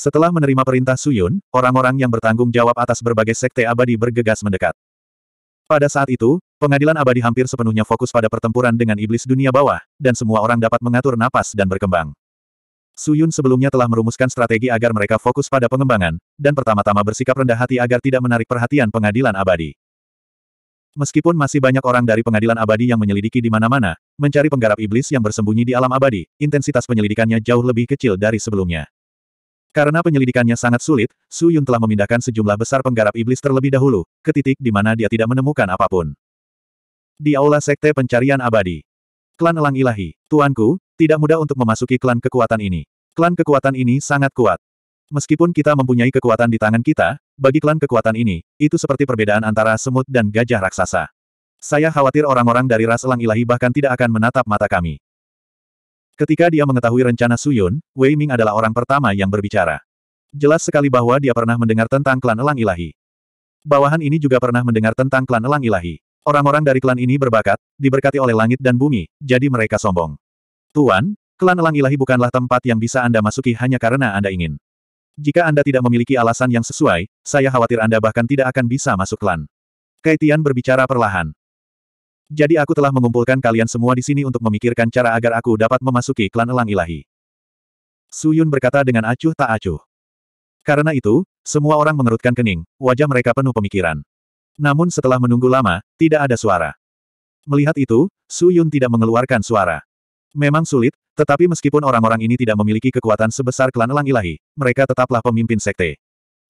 Setelah menerima perintah Suyun, orang-orang yang bertanggung jawab atas berbagai sekte abadi bergegas mendekat. Pada saat itu, pengadilan abadi hampir sepenuhnya fokus pada pertempuran dengan iblis dunia bawah, dan semua orang dapat mengatur napas dan berkembang. Suyun sebelumnya telah merumuskan strategi agar mereka fokus pada pengembangan, dan pertama-tama bersikap rendah hati agar tidak menarik perhatian pengadilan abadi. Meskipun masih banyak orang dari pengadilan abadi yang menyelidiki di mana-mana, mencari penggarap iblis yang bersembunyi di alam abadi, intensitas penyelidikannya jauh lebih kecil dari sebelumnya. Karena penyelidikannya sangat sulit, Su Yun telah memindahkan sejumlah besar penggarap iblis terlebih dahulu, ke titik di mana dia tidak menemukan apapun. Di Aula Sekte Pencarian Abadi. Klan Elang Ilahi, Tuanku, tidak mudah untuk memasuki klan kekuatan ini. Klan kekuatan ini sangat kuat. Meskipun kita mempunyai kekuatan di tangan kita, bagi klan kekuatan ini, itu seperti perbedaan antara semut dan gajah raksasa. Saya khawatir orang-orang dari ras Elang Ilahi bahkan tidak akan menatap mata kami. Ketika dia mengetahui rencana Suyun, Wei Ming adalah orang pertama yang berbicara. Jelas sekali bahwa dia pernah mendengar tentang klan elang ilahi. Bawahan ini juga pernah mendengar tentang klan elang ilahi. Orang-orang dari klan ini berbakat, diberkati oleh langit dan bumi, jadi mereka sombong. Tuan, klan elang ilahi bukanlah tempat yang bisa Anda masuki hanya karena Anda ingin. Jika Anda tidak memiliki alasan yang sesuai, saya khawatir Anda bahkan tidak akan bisa masuk klan. Kaitian berbicara perlahan. Jadi aku telah mengumpulkan kalian semua di sini untuk memikirkan cara agar aku dapat memasuki klan elang ilahi. Suyun berkata dengan acuh tak acuh. Karena itu, semua orang mengerutkan kening, wajah mereka penuh pemikiran. Namun setelah menunggu lama, tidak ada suara. Melihat itu, Suyun tidak mengeluarkan suara. Memang sulit, tetapi meskipun orang-orang ini tidak memiliki kekuatan sebesar klan elang ilahi, mereka tetaplah pemimpin sekte.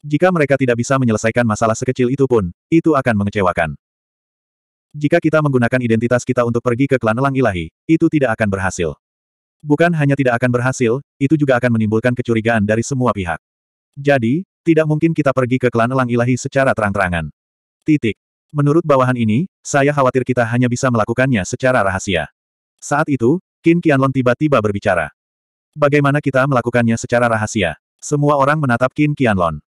Jika mereka tidak bisa menyelesaikan masalah sekecil itu pun, itu akan mengecewakan. Jika kita menggunakan identitas kita untuk pergi ke klan elang ilahi, itu tidak akan berhasil. Bukan hanya tidak akan berhasil, itu juga akan menimbulkan kecurigaan dari semua pihak. Jadi, tidak mungkin kita pergi ke klan elang ilahi secara terang-terangan. Titik. Menurut bawahan ini, saya khawatir kita hanya bisa melakukannya secara rahasia. Saat itu, Qin Qianlong tiba-tiba berbicara. Bagaimana kita melakukannya secara rahasia? Semua orang menatap Qin Qianlong.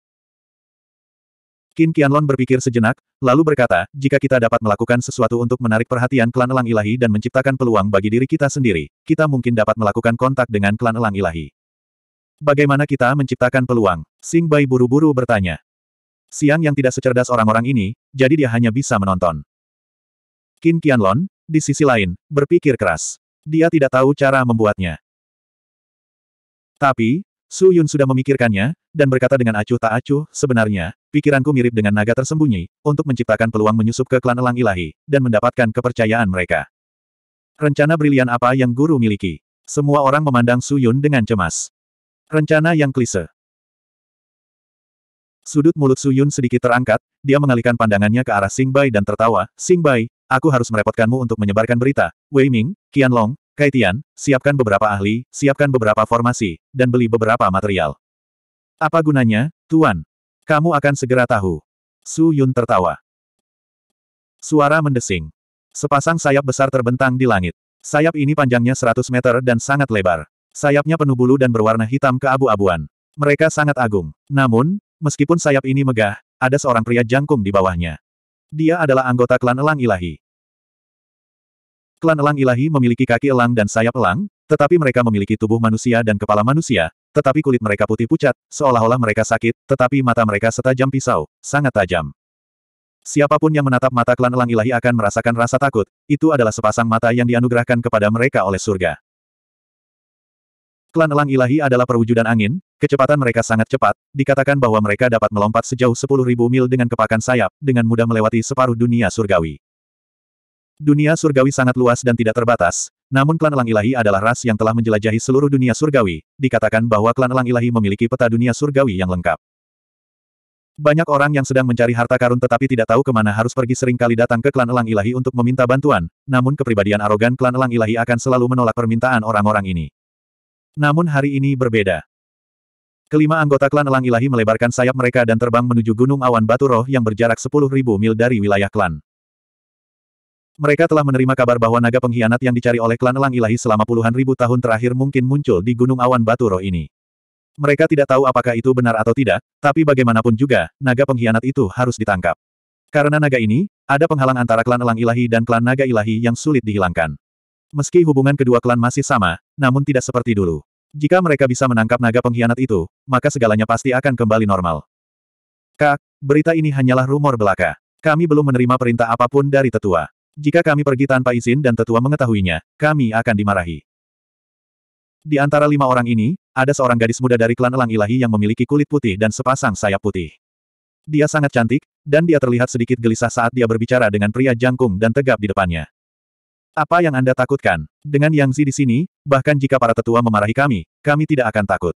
Qin Qianlong berpikir sejenak, lalu berkata, jika kita dapat melakukan sesuatu untuk menarik perhatian klan elang ilahi dan menciptakan peluang bagi diri kita sendiri, kita mungkin dapat melakukan kontak dengan klan elang ilahi. Bagaimana kita menciptakan peluang? Sing Bai buru-buru bertanya. Siang yang tidak secerdas orang-orang ini, jadi dia hanya bisa menonton. Qin Qianlong, di sisi lain, berpikir keras. Dia tidak tahu cara membuatnya. Tapi, Su Yun sudah memikirkannya, dan berkata dengan acuh tak acuh, sebenarnya, pikiranku mirip dengan naga tersembunyi, untuk menciptakan peluang menyusup ke klan elang ilahi, dan mendapatkan kepercayaan mereka. Rencana brilian apa yang guru miliki? Semua orang memandang Suyun dengan cemas. Rencana yang klise. Sudut mulut Suyun sedikit terangkat, dia mengalihkan pandangannya ke arah Sing Bai dan tertawa, Sing Bai, aku harus merepotkanmu untuk menyebarkan berita, Wei Ming, Qian Long, Kaitian, siapkan beberapa ahli, siapkan beberapa formasi, dan beli beberapa material. Apa gunanya, Tuan? Kamu akan segera tahu. Su Yun tertawa. Suara mendesing. Sepasang sayap besar terbentang di langit. Sayap ini panjangnya 100 meter dan sangat lebar. Sayapnya penuh bulu dan berwarna hitam keabu-abuan. Mereka sangat agung. Namun, meskipun sayap ini megah, ada seorang pria jangkung di bawahnya. Dia adalah anggota klan Elang Ilahi. Klan Elang Ilahi memiliki kaki elang dan sayap elang, tetapi mereka memiliki tubuh manusia dan kepala manusia, tetapi kulit mereka putih pucat, seolah-olah mereka sakit, tetapi mata mereka setajam pisau, sangat tajam. Siapapun yang menatap mata klan elang ilahi akan merasakan rasa takut, itu adalah sepasang mata yang dianugerahkan kepada mereka oleh surga. Klan elang ilahi adalah perwujudan angin, kecepatan mereka sangat cepat, dikatakan bahwa mereka dapat melompat sejauh 10.000 mil dengan kepakan sayap, dengan mudah melewati separuh dunia surgawi. Dunia surgawi sangat luas dan tidak terbatas, namun klan Elang Ilahi adalah ras yang telah menjelajahi seluruh dunia surgawi, dikatakan bahwa klan Elang Ilahi memiliki peta dunia surgawi yang lengkap. Banyak orang yang sedang mencari harta karun tetapi tidak tahu kemana harus pergi seringkali datang ke klan Elang Ilahi untuk meminta bantuan, namun kepribadian arogan klan Elang Ilahi akan selalu menolak permintaan orang-orang ini. Namun hari ini berbeda. Kelima anggota klan Elang Ilahi melebarkan sayap mereka dan terbang menuju Gunung Awan Batu Roh yang berjarak 10.000 mil dari wilayah klan. Mereka telah menerima kabar bahwa naga pengkhianat yang dicari oleh klan elang ilahi selama puluhan ribu tahun terakhir mungkin muncul di gunung awan batu roh ini. Mereka tidak tahu apakah itu benar atau tidak, tapi bagaimanapun juga, naga pengkhianat itu harus ditangkap. Karena naga ini, ada penghalang antara klan elang ilahi dan klan naga ilahi yang sulit dihilangkan. Meski hubungan kedua klan masih sama, namun tidak seperti dulu. Jika mereka bisa menangkap naga pengkhianat itu, maka segalanya pasti akan kembali normal. Kak, berita ini hanyalah rumor belaka. Kami belum menerima perintah apapun dari tetua. Jika kami pergi tanpa izin dan tetua mengetahuinya, kami akan dimarahi. Di antara lima orang ini, ada seorang gadis muda dari klan Elang Ilahi yang memiliki kulit putih dan sepasang sayap putih. Dia sangat cantik, dan dia terlihat sedikit gelisah saat dia berbicara dengan pria jangkung dan tegap di depannya. Apa yang Anda takutkan? Dengan Yang Zi di sini, bahkan jika para tetua memarahi kami, kami tidak akan takut.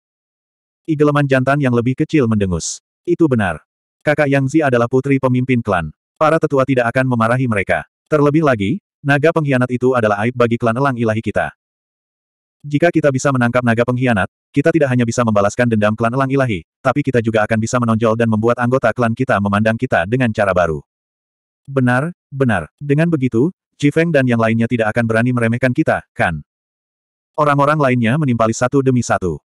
Igeleman jantan yang lebih kecil mendengus. Itu benar. Kakak Yang Zi adalah putri pemimpin klan. Para tetua tidak akan memarahi mereka. Terlebih lagi, naga pengkhianat itu adalah aib bagi klan elang ilahi kita. Jika kita bisa menangkap naga pengkhianat, kita tidak hanya bisa membalaskan dendam klan elang ilahi, tapi kita juga akan bisa menonjol dan membuat anggota klan kita memandang kita dengan cara baru. Benar, benar. Dengan begitu, Jifeng dan yang lainnya tidak akan berani meremehkan kita, kan? Orang-orang lainnya menimpali satu demi satu.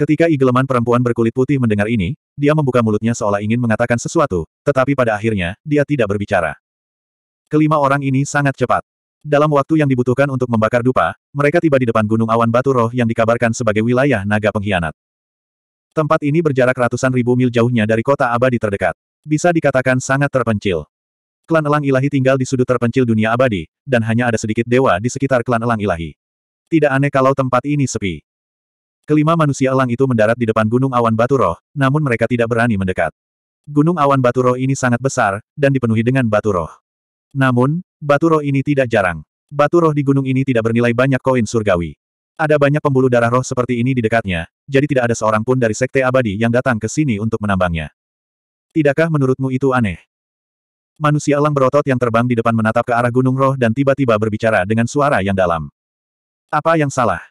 Ketika igeleman perempuan berkulit putih mendengar ini, dia membuka mulutnya seolah ingin mengatakan sesuatu, tetapi pada akhirnya, dia tidak berbicara. Kelima orang ini sangat cepat. Dalam waktu yang dibutuhkan untuk membakar dupa, mereka tiba di depan gunung awan batu roh yang dikabarkan sebagai wilayah naga pengkhianat. Tempat ini berjarak ratusan ribu mil jauhnya dari kota abadi terdekat. Bisa dikatakan sangat terpencil. Klan Elang Ilahi tinggal di sudut terpencil dunia abadi, dan hanya ada sedikit dewa di sekitar klan Elang Ilahi. Tidak aneh kalau tempat ini sepi. Kelima manusia elang itu mendarat di depan gunung awan batu roh, namun mereka tidak berani mendekat. Gunung awan batu roh ini sangat besar, dan dipenuhi dengan batu roh. Namun, batu roh ini tidak jarang. Batu roh di gunung ini tidak bernilai banyak koin surgawi. Ada banyak pembuluh darah roh seperti ini di dekatnya, jadi tidak ada seorang pun dari sekte abadi yang datang ke sini untuk menambangnya. Tidakkah menurutmu itu aneh? Manusia elang berotot yang terbang di depan menatap ke arah gunung roh dan tiba-tiba berbicara dengan suara yang dalam. Apa yang salah?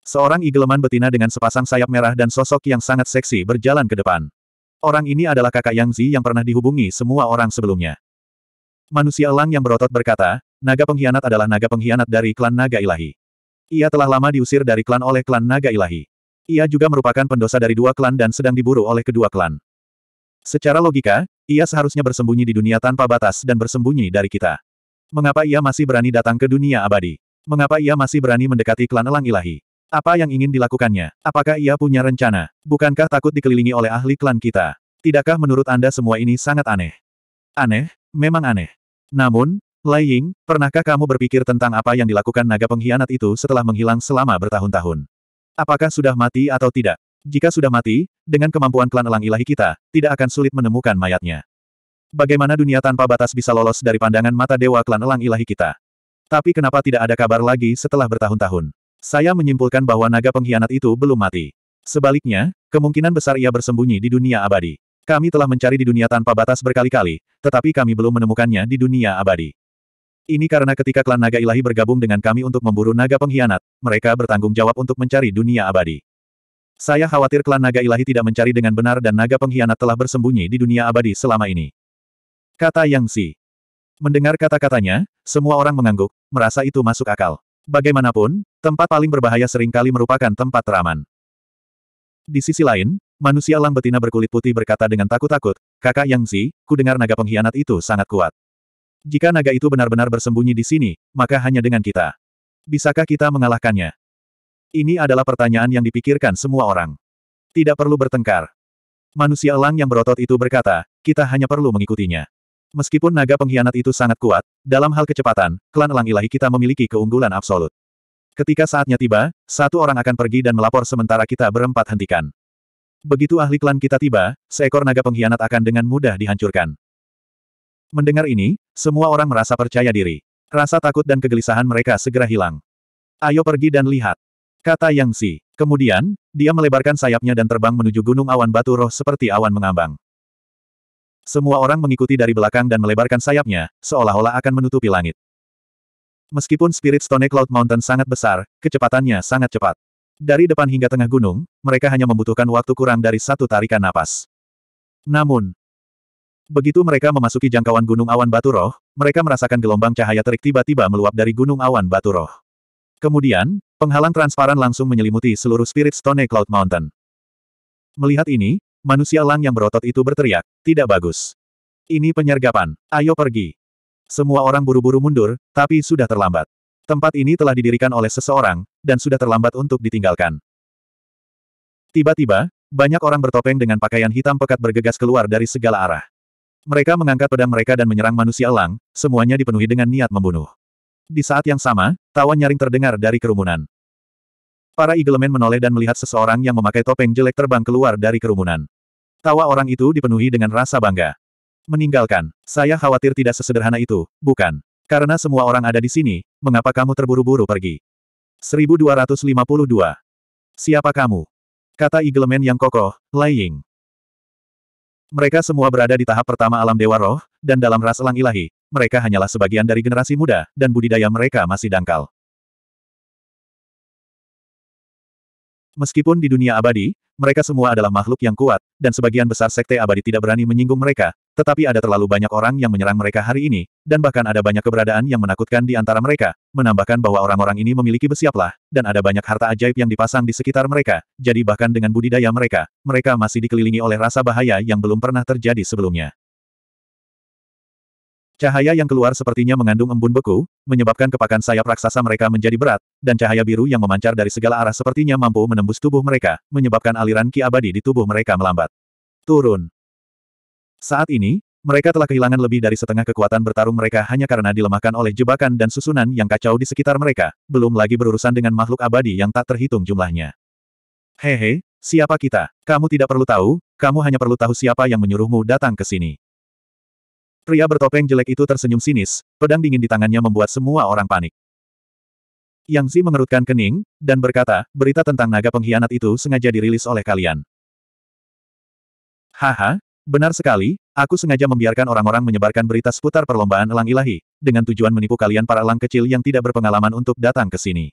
Seorang igleman betina dengan sepasang sayap merah dan sosok yang sangat seksi berjalan ke depan. Orang ini adalah kakak Yang Zi yang pernah dihubungi semua orang sebelumnya. Manusia elang yang berotot berkata, naga pengkhianat adalah naga pengkhianat dari klan naga ilahi. Ia telah lama diusir dari klan oleh klan naga ilahi. Ia juga merupakan pendosa dari dua klan dan sedang diburu oleh kedua klan. Secara logika, ia seharusnya bersembunyi di dunia tanpa batas dan bersembunyi dari kita. Mengapa ia masih berani datang ke dunia abadi? Mengapa ia masih berani mendekati klan elang ilahi? Apa yang ingin dilakukannya? Apakah ia punya rencana? Bukankah takut dikelilingi oleh ahli klan kita? Tidakkah menurut Anda semua ini sangat aneh? Aneh? Memang aneh. Namun, Lai Ying, pernahkah kamu berpikir tentang apa yang dilakukan naga pengkhianat itu setelah menghilang selama bertahun-tahun? Apakah sudah mati atau tidak? Jika sudah mati, dengan kemampuan klan elang ilahi kita, tidak akan sulit menemukan mayatnya. Bagaimana dunia tanpa batas bisa lolos dari pandangan mata dewa klan elang ilahi kita? Tapi kenapa tidak ada kabar lagi setelah bertahun-tahun? Saya menyimpulkan bahwa naga pengkhianat itu belum mati. Sebaliknya, kemungkinan besar ia bersembunyi di dunia abadi. Kami telah mencari di dunia tanpa batas berkali-kali, tetapi kami belum menemukannya di dunia abadi. Ini karena ketika klan naga ilahi bergabung dengan kami untuk memburu naga pengkhianat, mereka bertanggung jawab untuk mencari dunia abadi. Saya khawatir klan naga ilahi tidak mencari dengan benar dan naga pengkhianat telah bersembunyi di dunia abadi selama ini. Kata Yang Si. Mendengar kata-katanya, semua orang mengangguk, merasa itu masuk akal. Bagaimanapun, tempat paling berbahaya seringkali merupakan tempat teraman. Di sisi lain, Manusia lam betina berkulit putih berkata dengan takut-takut, kakak Yang Zi, ku dengar naga pengkhianat itu sangat kuat. Jika naga itu benar-benar bersembunyi di sini, maka hanya dengan kita. Bisakah kita mengalahkannya? Ini adalah pertanyaan yang dipikirkan semua orang. Tidak perlu bertengkar. Manusia elang yang berotot itu berkata, kita hanya perlu mengikutinya. Meskipun naga pengkhianat itu sangat kuat, dalam hal kecepatan, klan elang ilahi kita memiliki keunggulan absolut. Ketika saatnya tiba, satu orang akan pergi dan melapor sementara kita berempat hentikan. Begitu ahli klan kita tiba, seekor naga pengkhianat akan dengan mudah dihancurkan. Mendengar ini, semua orang merasa percaya diri. Rasa takut dan kegelisahan mereka segera hilang. Ayo pergi dan lihat. Kata Yang Si. Kemudian, dia melebarkan sayapnya dan terbang menuju gunung awan batu roh seperti awan mengambang. Semua orang mengikuti dari belakang dan melebarkan sayapnya, seolah-olah akan menutupi langit. Meskipun Spirit Stone Cloud Mountain sangat besar, kecepatannya sangat cepat. Dari depan hingga tengah gunung, mereka hanya membutuhkan waktu kurang dari satu tarikan napas. Namun, begitu mereka memasuki jangkauan gunung awan batu roh, mereka merasakan gelombang cahaya terik tiba-tiba meluap dari gunung awan batu roh. Kemudian, penghalang transparan langsung menyelimuti seluruh spirit stone Cloud Mountain. Melihat ini, manusia lang yang berotot itu berteriak, tidak bagus. Ini penyergapan, ayo pergi. Semua orang buru-buru mundur, tapi sudah terlambat. Tempat ini telah didirikan oleh seseorang, dan sudah terlambat untuk ditinggalkan. Tiba-tiba, banyak orang bertopeng dengan pakaian hitam pekat bergegas keluar dari segala arah. Mereka mengangkat pedang mereka dan menyerang manusia elang, semuanya dipenuhi dengan niat membunuh. Di saat yang sama, tawa nyaring terdengar dari kerumunan. Para Eagleman menoleh dan melihat seseorang yang memakai topeng jelek terbang keluar dari kerumunan. Tawa orang itu dipenuhi dengan rasa bangga. Meninggalkan, saya khawatir tidak sesederhana itu, bukan? Karena semua orang ada di sini, mengapa kamu terburu-buru pergi? 1252. Siapa kamu? Kata Iglemen yang kokoh, Lai Ying. Mereka semua berada di tahap pertama alam Dewa Roh, dan dalam ras elang ilahi, mereka hanyalah sebagian dari generasi muda, dan budidaya mereka masih dangkal. Meskipun di dunia abadi, mereka semua adalah makhluk yang kuat, dan sebagian besar sekte abadi tidak berani menyinggung mereka, tetapi ada terlalu banyak orang yang menyerang mereka hari ini, dan bahkan ada banyak keberadaan yang menakutkan di antara mereka, menambahkan bahwa orang-orang ini memiliki besiaplah, dan ada banyak harta ajaib yang dipasang di sekitar mereka, jadi bahkan dengan budidaya mereka, mereka masih dikelilingi oleh rasa bahaya yang belum pernah terjadi sebelumnya. Cahaya yang keluar sepertinya mengandung embun beku, menyebabkan kepakan sayap raksasa mereka menjadi berat, dan cahaya biru yang memancar dari segala arah sepertinya mampu menembus tubuh mereka, menyebabkan aliran ki abadi di tubuh mereka melambat. Turun. Saat ini, mereka telah kehilangan lebih dari setengah kekuatan bertarung mereka hanya karena dilemahkan oleh jebakan dan susunan yang kacau di sekitar mereka, belum lagi berurusan dengan makhluk abadi yang tak terhitung jumlahnya. Hehe, siapa kita? Kamu tidak perlu tahu, kamu hanya perlu tahu siapa yang menyuruhmu datang ke sini. Pria bertopeng jelek itu tersenyum sinis, pedang dingin di tangannya membuat semua orang panik. Yang Zi mengerutkan kening, dan berkata, berita tentang naga pengkhianat itu sengaja dirilis oleh kalian. Haha, benar sekali, aku sengaja membiarkan orang-orang menyebarkan berita seputar perlombaan elang ilahi, dengan tujuan menipu kalian para elang kecil yang tidak berpengalaman untuk datang ke sini.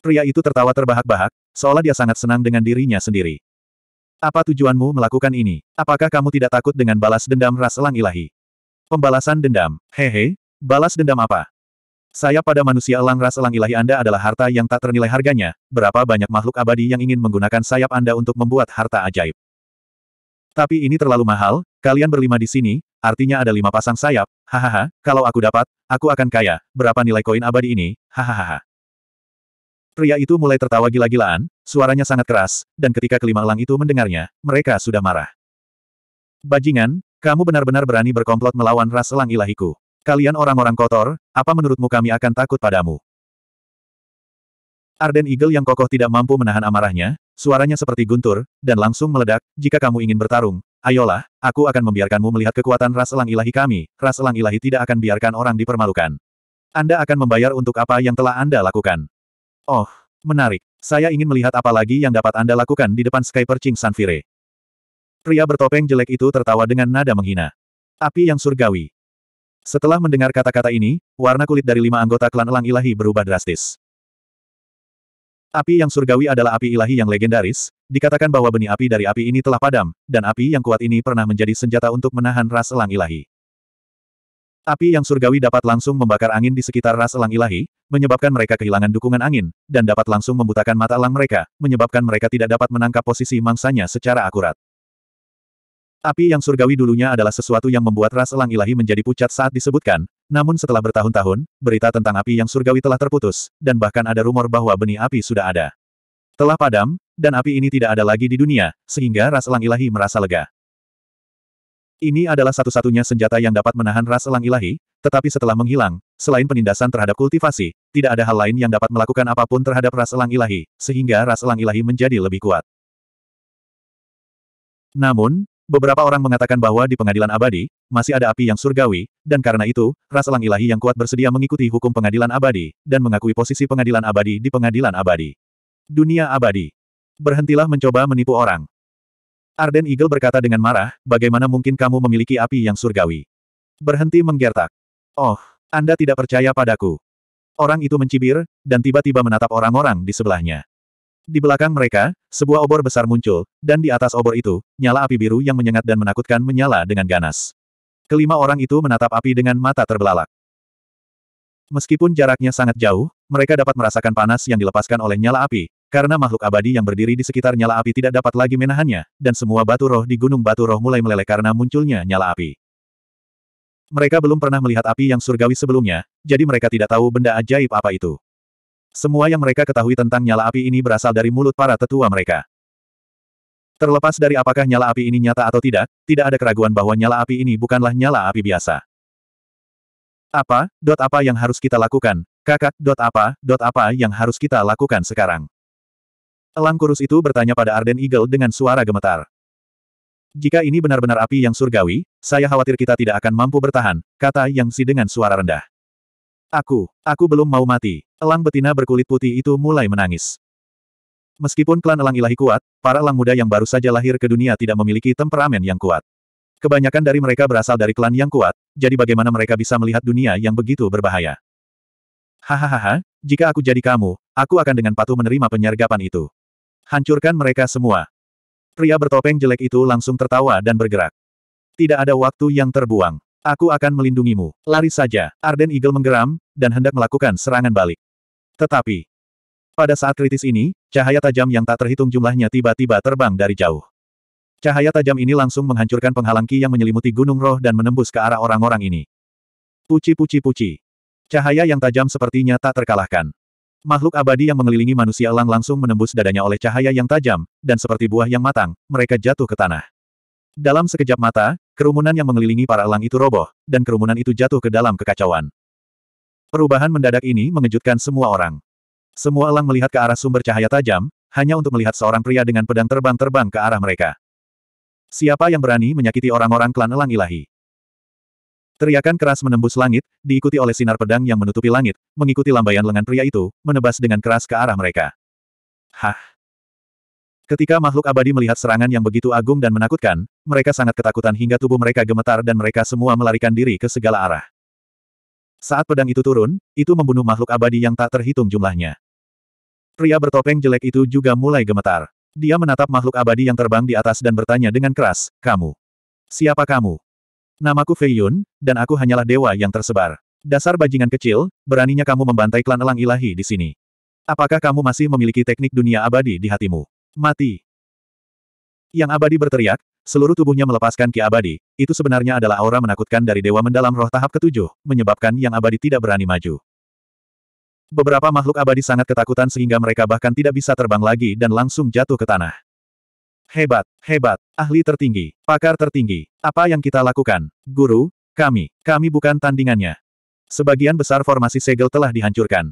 Pria itu tertawa terbahak-bahak, seolah dia sangat senang dengan dirinya sendiri. Apa tujuanmu melakukan ini? Apakah kamu tidak takut dengan balas dendam ras elang ilahi? Pembalasan dendam. Hehe, balas dendam apa? Sayap pada manusia elang ras elang ilahi Anda adalah harta yang tak ternilai harganya, berapa banyak makhluk abadi yang ingin menggunakan sayap Anda untuk membuat harta ajaib. Tapi ini terlalu mahal, kalian berlima di sini, artinya ada lima pasang sayap, hahaha, kalau aku dapat, aku akan kaya, berapa nilai koin abadi ini, hahaha. Pria itu mulai tertawa gila-gilaan, suaranya sangat keras, dan ketika kelima elang itu mendengarnya, mereka sudah marah. Bajingan, kamu benar-benar berani berkomplot melawan ras elang ilahiku. Kalian orang-orang kotor, apa menurutmu kami akan takut padamu? Arden Eagle yang kokoh tidak mampu menahan amarahnya, suaranya seperti guntur, dan langsung meledak, jika kamu ingin bertarung, ayolah, aku akan membiarkanmu melihat kekuatan ras elang ilahi kami, ras elang ilahi tidak akan biarkan orang dipermalukan. Anda akan membayar untuk apa yang telah Anda lakukan. Oh, menarik. Saya ingin melihat apa lagi yang dapat Anda lakukan di depan Skyper Ching Sanfire. Pria bertopeng jelek itu tertawa dengan nada menghina. Api yang surgawi. Setelah mendengar kata-kata ini, warna kulit dari lima anggota klan Elang Ilahi berubah drastis. Api yang surgawi adalah api ilahi yang legendaris, dikatakan bahwa benih api dari api ini telah padam, dan api yang kuat ini pernah menjadi senjata untuk menahan ras elang ilahi. Api yang surgawi dapat langsung membakar angin di sekitar ras elang ilahi, menyebabkan mereka kehilangan dukungan angin, dan dapat langsung membutakan mata elang mereka, menyebabkan mereka tidak dapat menangkap posisi mangsanya secara akurat. Api yang surgawi dulunya adalah sesuatu yang membuat ras elang ilahi menjadi pucat saat disebutkan, namun setelah bertahun-tahun, berita tentang api yang surgawi telah terputus, dan bahkan ada rumor bahwa benih api sudah ada. Telah padam, dan api ini tidak ada lagi di dunia, sehingga ras elang ilahi merasa lega. Ini adalah satu-satunya senjata yang dapat menahan ras elang ilahi, tetapi setelah menghilang, selain penindasan terhadap kultivasi, tidak ada hal lain yang dapat melakukan apapun terhadap ras elang ilahi, sehingga ras elang ilahi menjadi lebih kuat. Namun, beberapa orang mengatakan bahwa di pengadilan abadi, masih ada api yang surgawi, dan karena itu, ras elang ilahi yang kuat bersedia mengikuti hukum pengadilan abadi, dan mengakui posisi pengadilan abadi di pengadilan abadi. Dunia abadi. Berhentilah mencoba menipu orang. Arden Eagle berkata dengan marah, bagaimana mungkin kamu memiliki api yang surgawi? Berhenti menggertak. Oh, Anda tidak percaya padaku. Orang itu mencibir, dan tiba-tiba menatap orang-orang di sebelahnya. Di belakang mereka, sebuah obor besar muncul, dan di atas obor itu, nyala api biru yang menyengat dan menakutkan menyala dengan ganas. Kelima orang itu menatap api dengan mata terbelalak. Meskipun jaraknya sangat jauh, mereka dapat merasakan panas yang dilepaskan oleh nyala api, karena makhluk abadi yang berdiri di sekitar nyala api tidak dapat lagi menahannya, dan semua batu roh di gunung batu roh mulai meleleh karena munculnya nyala api. Mereka belum pernah melihat api yang surgawi sebelumnya, jadi mereka tidak tahu benda ajaib apa itu. Semua yang mereka ketahui tentang nyala api ini berasal dari mulut para tetua mereka. Terlepas dari apakah nyala api ini nyata atau tidak, tidak ada keraguan bahwa nyala api ini bukanlah nyala api biasa. Apa, dot apa yang harus kita lakukan, kakak, dot apa, dot apa yang harus kita lakukan sekarang? Elang kurus itu bertanya pada Arden Eagle dengan suara gemetar. Jika ini benar-benar api yang surgawi, saya khawatir kita tidak akan mampu bertahan, kata Yang Si dengan suara rendah. Aku, aku belum mau mati. Elang betina berkulit putih itu mulai menangis. Meskipun klan elang ilahi kuat, para elang muda yang baru saja lahir ke dunia tidak memiliki temperamen yang kuat. Kebanyakan dari mereka berasal dari klan yang kuat, jadi bagaimana mereka bisa melihat dunia yang begitu berbahaya? Hahaha, jika aku jadi kamu, aku akan dengan patuh menerima penyergapan itu. Hancurkan mereka semua. Pria bertopeng jelek itu langsung tertawa dan bergerak. Tidak ada waktu yang terbuang. Aku akan melindungimu. Lari saja. Arden Eagle menggeram, dan hendak melakukan serangan balik. Tetapi, pada saat kritis ini, cahaya tajam yang tak terhitung jumlahnya tiba-tiba terbang dari jauh. Cahaya tajam ini langsung menghancurkan penghalang ki yang menyelimuti gunung roh dan menembus ke arah orang-orang ini. Puci-puci-puci. Cahaya yang tajam sepertinya tak terkalahkan. Makhluk abadi yang mengelilingi manusia elang langsung menembus dadanya oleh cahaya yang tajam, dan seperti buah yang matang, mereka jatuh ke tanah. Dalam sekejap mata, kerumunan yang mengelilingi para elang itu roboh, dan kerumunan itu jatuh ke dalam kekacauan. Perubahan mendadak ini mengejutkan semua orang. Semua elang melihat ke arah sumber cahaya tajam, hanya untuk melihat seorang pria dengan pedang terbang-terbang ke arah mereka. Siapa yang berani menyakiti orang-orang klan elang ilahi? Teriakan keras menembus langit, diikuti oleh sinar pedang yang menutupi langit, mengikuti lambaian lengan pria itu, menebas dengan keras ke arah mereka. Hah! Ketika makhluk abadi melihat serangan yang begitu agung dan menakutkan, mereka sangat ketakutan hingga tubuh mereka gemetar dan mereka semua melarikan diri ke segala arah. Saat pedang itu turun, itu membunuh makhluk abadi yang tak terhitung jumlahnya. Pria bertopeng jelek itu juga mulai gemetar. Dia menatap makhluk abadi yang terbang di atas dan bertanya dengan keras, kamu. Siapa kamu? Namaku Fei Yun, dan aku hanyalah dewa yang tersebar. Dasar bajingan kecil, beraninya kamu membantai klan elang ilahi di sini. Apakah kamu masih memiliki teknik dunia abadi di hatimu? Mati! Yang abadi berteriak, seluruh tubuhnya melepaskan ki abadi, itu sebenarnya adalah aura menakutkan dari dewa mendalam roh tahap ketujuh, menyebabkan yang abadi tidak berani maju. Beberapa makhluk abadi sangat ketakutan sehingga mereka bahkan tidak bisa terbang lagi dan langsung jatuh ke tanah. Hebat, hebat, ahli tertinggi, pakar tertinggi. Apa yang kita lakukan? Guru, kami, kami bukan tandingannya. Sebagian besar formasi segel telah dihancurkan.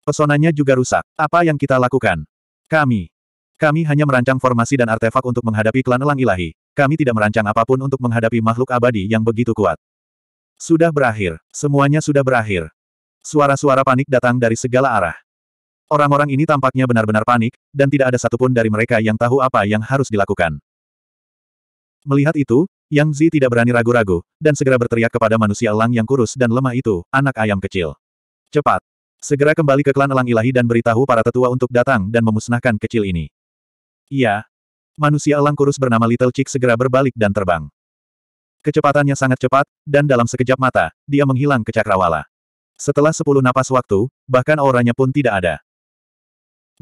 Pesonanya juga rusak. Apa yang kita lakukan? Kami. Kami hanya merancang formasi dan artefak untuk menghadapi klan elang ilahi. Kami tidak merancang apapun untuk menghadapi makhluk abadi yang begitu kuat. Sudah berakhir. Semuanya sudah berakhir. Suara-suara panik datang dari segala arah. Orang-orang ini tampaknya benar-benar panik, dan tidak ada satupun dari mereka yang tahu apa yang harus dilakukan. Melihat itu, Yang Zi tidak berani ragu-ragu, dan segera berteriak kepada manusia elang yang kurus dan lemah itu, anak ayam kecil. Cepat! Segera kembali ke klan elang ilahi dan beritahu para tetua untuk datang dan memusnahkan kecil ini. Iya. Manusia elang kurus bernama Little Chick segera berbalik dan terbang. Kecepatannya sangat cepat, dan dalam sekejap mata, dia menghilang ke cakrawala. Setelah sepuluh napas waktu, bahkan auranya pun tidak ada.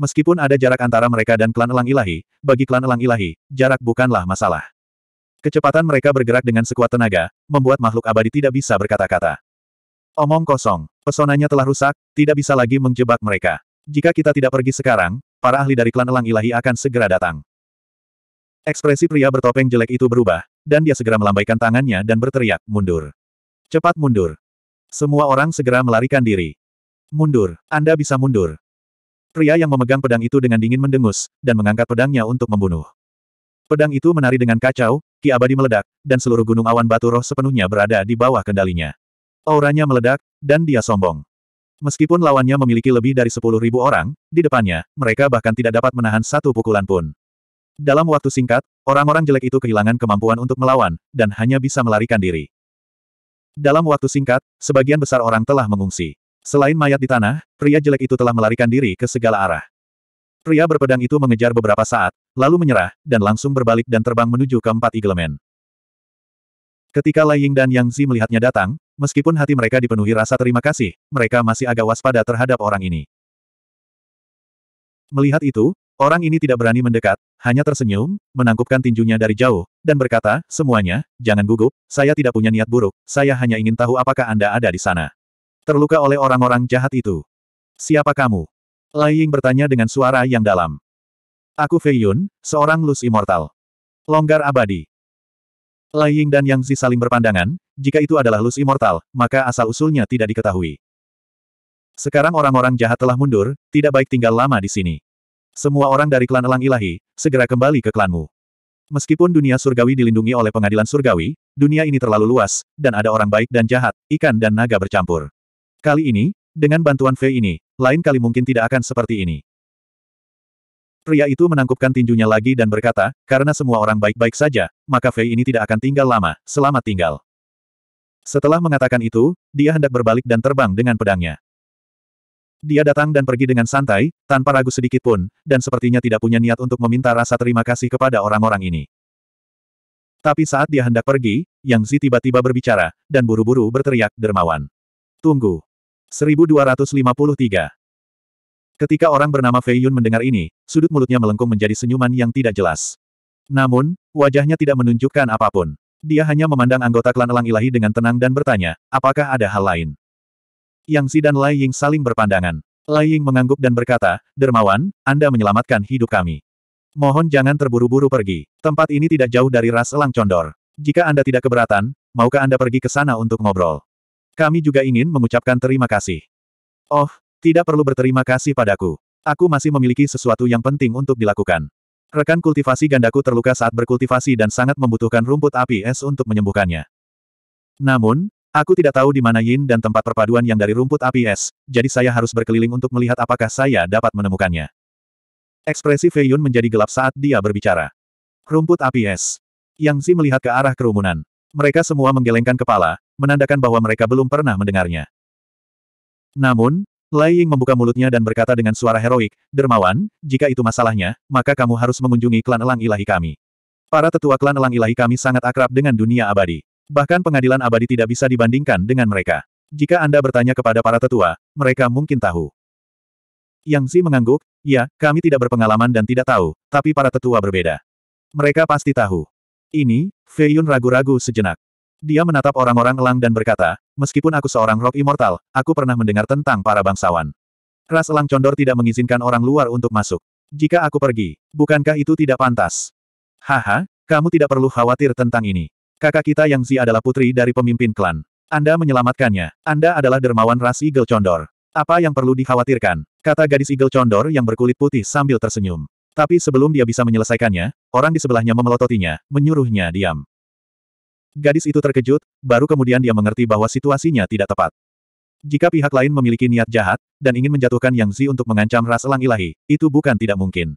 Meskipun ada jarak antara mereka dan klan elang ilahi, bagi klan elang ilahi, jarak bukanlah masalah. Kecepatan mereka bergerak dengan sekuat tenaga, membuat makhluk abadi tidak bisa berkata-kata. Omong kosong, pesonanya telah rusak, tidak bisa lagi menjebak mereka. Jika kita tidak pergi sekarang, para ahli dari klan elang ilahi akan segera datang. Ekspresi pria bertopeng jelek itu berubah, dan dia segera melambaikan tangannya dan berteriak, mundur. Cepat mundur. Semua orang segera melarikan diri. Mundur, Anda bisa mundur. Pria yang memegang pedang itu dengan dingin mendengus, dan mengangkat pedangnya untuk membunuh. Pedang itu menari dengan kacau, ki abadi meledak, dan seluruh gunung awan batu roh sepenuhnya berada di bawah kendalinya. Auranya meledak, dan dia sombong. Meskipun lawannya memiliki lebih dari sepuluh ribu orang, di depannya, mereka bahkan tidak dapat menahan satu pukulan pun. Dalam waktu singkat, orang-orang jelek itu kehilangan kemampuan untuk melawan, dan hanya bisa melarikan diri. Dalam waktu singkat, sebagian besar orang telah mengungsi. Selain mayat di tanah, pria jelek itu telah melarikan diri ke segala arah. Pria berpedang itu mengejar beberapa saat, lalu menyerah, dan langsung berbalik dan terbang menuju keempat empat iglemen. Ketika Lai Ying dan Yang Zi melihatnya datang, meskipun hati mereka dipenuhi rasa terima kasih, mereka masih agak waspada terhadap orang ini. Melihat itu, orang ini tidak berani mendekat, hanya tersenyum, menangkupkan tinjunya dari jauh, dan berkata, semuanya, jangan gugup, saya tidak punya niat buruk, saya hanya ingin tahu apakah Anda ada di sana. Terluka oleh orang-orang jahat itu. Siapa kamu? Lai Ying bertanya dengan suara yang dalam. Aku Fei Yun, seorang Lus Immortal. Longgar abadi. Lai Ying dan Yang Zi saling berpandangan, jika itu adalah Lus Immortal, maka asal-usulnya tidak diketahui. Sekarang orang-orang jahat telah mundur, tidak baik tinggal lama di sini. Semua orang dari klan Elang Ilahi, segera kembali ke klanmu. Meskipun dunia surgawi dilindungi oleh pengadilan surgawi, dunia ini terlalu luas, dan ada orang baik dan jahat, ikan dan naga bercampur. Kali ini, dengan bantuan V ini, lain kali mungkin tidak akan seperti ini. Pria itu menangkupkan tinjunya lagi dan berkata, karena semua orang baik-baik saja, maka V ini tidak akan tinggal lama, selamat tinggal. Setelah mengatakan itu, dia hendak berbalik dan terbang dengan pedangnya. Dia datang dan pergi dengan santai, tanpa ragu sedikit pun, dan sepertinya tidak punya niat untuk meminta rasa terima kasih kepada orang-orang ini. Tapi saat dia hendak pergi, Yang Zi tiba-tiba berbicara, dan buru-buru berteriak, dermawan. Tunggu. 1253. Ketika orang bernama Fei Yun mendengar ini, sudut mulutnya melengkung menjadi senyuman yang tidak jelas. Namun, wajahnya tidak menunjukkan apapun. Dia hanya memandang anggota klan Elang Ilahi dengan tenang dan bertanya, apakah ada hal lain? Yang Si dan Lai Ying saling berpandangan. Lai Ying mengangguk dan berkata, Dermawan, Anda menyelamatkan hidup kami. Mohon jangan terburu-buru pergi. Tempat ini tidak jauh dari ras Elang Condor. Jika Anda tidak keberatan, maukah Anda pergi ke sana untuk ngobrol? Kami juga ingin mengucapkan terima kasih. Oh, tidak perlu berterima kasih padaku. Aku masih memiliki sesuatu yang penting untuk dilakukan. Rekan kultivasi gandaku terluka saat berkultivasi dan sangat membutuhkan rumput api es untuk menyembuhkannya. Namun, aku tidak tahu di mana yin dan tempat perpaduan yang dari rumput api es, jadi saya harus berkeliling untuk melihat apakah saya dapat menemukannya. Ekspresi Fei Yun menjadi gelap saat dia berbicara. Rumput api es. Yang Zi melihat ke arah kerumunan. Mereka semua menggelengkan kepala, menandakan bahwa mereka belum pernah mendengarnya. Namun, Lai Ying membuka mulutnya dan berkata dengan suara heroik, Dermawan, jika itu masalahnya, maka kamu harus mengunjungi klan elang ilahi kami. Para tetua klan elang ilahi kami sangat akrab dengan dunia abadi. Bahkan pengadilan abadi tidak bisa dibandingkan dengan mereka. Jika Anda bertanya kepada para tetua, mereka mungkin tahu. Yang Zi mengangguk, ya, kami tidak berpengalaman dan tidak tahu, tapi para tetua berbeda. Mereka pasti tahu. Ini, Fei Yun ragu-ragu sejenak. Dia menatap orang-orang elang dan berkata, meskipun aku seorang roh immortal, aku pernah mendengar tentang para bangsawan. Ras elang condor tidak mengizinkan orang luar untuk masuk. Jika aku pergi, bukankah itu tidak pantas? Haha, kamu tidak perlu khawatir tentang ini. Kakak kita Yang Zi adalah putri dari pemimpin klan. Anda menyelamatkannya. Anda adalah dermawan ras Eagle Condor. Apa yang perlu dikhawatirkan? Kata gadis Eagle Condor yang berkulit putih sambil tersenyum. Tapi sebelum dia bisa menyelesaikannya, orang di sebelahnya memelototinya, menyuruhnya diam. Gadis itu terkejut, baru kemudian dia mengerti bahwa situasinya tidak tepat. Jika pihak lain memiliki niat jahat, dan ingin menjatuhkan Yang Zi untuk mengancam ras elang ilahi, itu bukan tidak mungkin.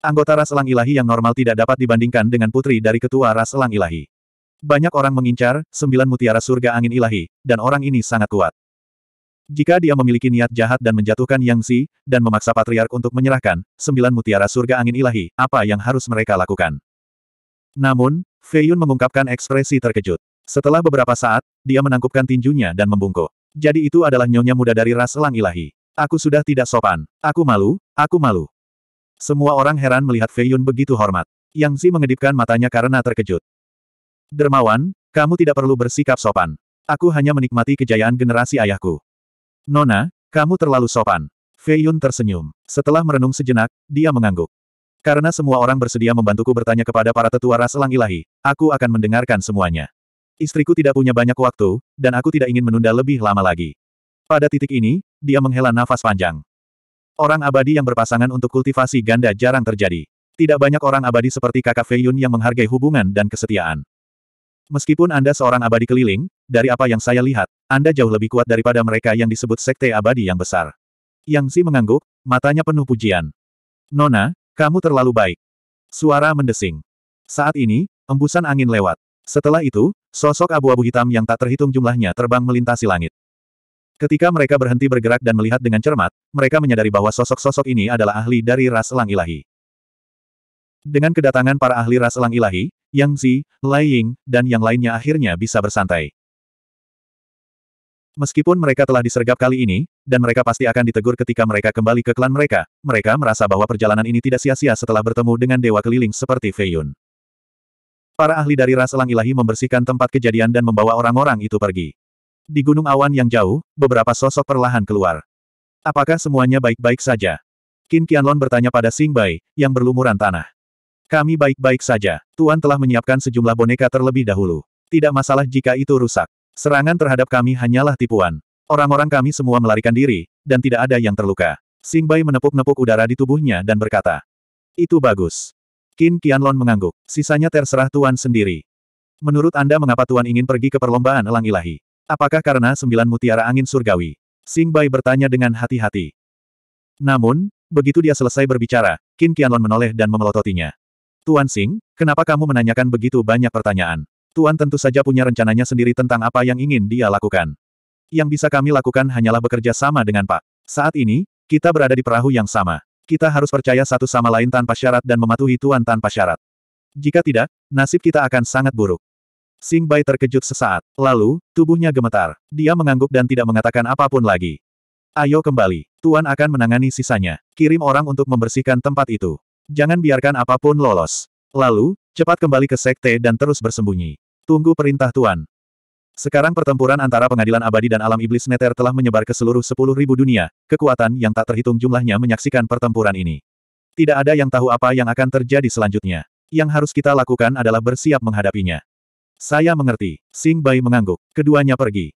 Anggota ras elang ilahi yang normal tidak dapat dibandingkan dengan putri dari ketua ras elang ilahi. Banyak orang mengincar, sembilan mutiara surga angin ilahi, dan orang ini sangat kuat. Jika dia memiliki niat jahat dan menjatuhkan Yang Zi, dan memaksa Patriark untuk menyerahkan, sembilan mutiara surga angin ilahi, apa yang harus mereka lakukan? Namun, Feiyun mengungkapkan ekspresi terkejut. Setelah beberapa saat, dia menangkupkan tinjunya dan membungkuk. Jadi itu adalah nyonya muda dari ras elang ilahi. Aku sudah tidak sopan. Aku malu, aku malu. Semua orang heran melihat Feiyun begitu hormat. Yang Zi mengedipkan matanya karena terkejut. Dermawan, kamu tidak perlu bersikap sopan. Aku hanya menikmati kejayaan generasi ayahku. Nona, kamu terlalu sopan. Feiyun tersenyum. Setelah merenung sejenak, dia mengangguk. Karena semua orang bersedia membantuku bertanya kepada para tetua ras elang ilahi, aku akan mendengarkan semuanya. Istriku tidak punya banyak waktu, dan aku tidak ingin menunda lebih lama lagi. Pada titik ini, dia menghela nafas panjang. Orang abadi yang berpasangan untuk kultivasi ganda jarang terjadi. Tidak banyak orang abadi seperti kakak Feiyun yang menghargai hubungan dan kesetiaan. Meskipun Anda seorang abadi keliling, dari apa yang saya lihat, Anda jauh lebih kuat daripada mereka yang disebut sekte abadi yang besar. Yang Si mengangguk, matanya penuh pujian. Nona, kamu terlalu baik. Suara mendesing. Saat ini, embusan angin lewat. Setelah itu, sosok abu-abu hitam yang tak terhitung jumlahnya terbang melintasi langit. Ketika mereka berhenti bergerak dan melihat dengan cermat, mereka menyadari bahwa sosok-sosok ini adalah ahli dari ras elang ilahi. Dengan kedatangan para ahli ras elang ilahi, Yang Zi, Lai Ying, dan yang lainnya akhirnya bisa bersantai. Meskipun mereka telah disergap kali ini, dan mereka pasti akan ditegur ketika mereka kembali ke klan mereka, mereka merasa bahwa perjalanan ini tidak sia-sia setelah bertemu dengan dewa keliling seperti Feiyun. Para ahli dari ras elang ilahi membersihkan tempat kejadian dan membawa orang-orang itu pergi. Di gunung awan yang jauh, beberapa sosok perlahan keluar. Apakah semuanya baik-baik saja? Qin Qianlong bertanya pada Xing Bai, yang berlumuran tanah. Kami baik-baik saja. Tuan telah menyiapkan sejumlah boneka terlebih dahulu. Tidak masalah jika itu rusak. Serangan terhadap kami hanyalah tipuan. Orang-orang kami semua melarikan diri, dan tidak ada yang terluka. Bai menepuk-nepuk udara di tubuhnya dan berkata, Itu bagus. Qin Qianlong mengangguk. Sisanya terserah Tuan sendiri. Menurut Anda mengapa Tuan ingin pergi ke perlombaan elang ilahi? Apakah karena sembilan mutiara angin surgawi? Bai bertanya dengan hati-hati. Namun, begitu dia selesai berbicara, Qin Qianlong menoleh dan memelototinya. Tuan Sing, kenapa kamu menanyakan begitu banyak pertanyaan? Tuan tentu saja punya rencananya sendiri tentang apa yang ingin dia lakukan. Yang bisa kami lakukan hanyalah bekerja sama dengan Pak. Saat ini, kita berada di perahu yang sama. Kita harus percaya satu sama lain tanpa syarat dan mematuhi Tuan tanpa syarat. Jika tidak, nasib kita akan sangat buruk. Sing Bai terkejut sesaat. Lalu, tubuhnya gemetar. Dia mengangguk dan tidak mengatakan apapun lagi. Ayo kembali. Tuan akan menangani sisanya. Kirim orang untuk membersihkan tempat itu. Jangan biarkan apapun lolos. Lalu, cepat kembali ke sekte dan terus bersembunyi. Tunggu perintah Tuan. Sekarang pertempuran antara pengadilan abadi dan alam iblis neter telah menyebar ke seluruh sepuluh ribu dunia, kekuatan yang tak terhitung jumlahnya menyaksikan pertempuran ini. Tidak ada yang tahu apa yang akan terjadi selanjutnya. Yang harus kita lakukan adalah bersiap menghadapinya. Saya mengerti. Sing Bai mengangguk. Keduanya pergi.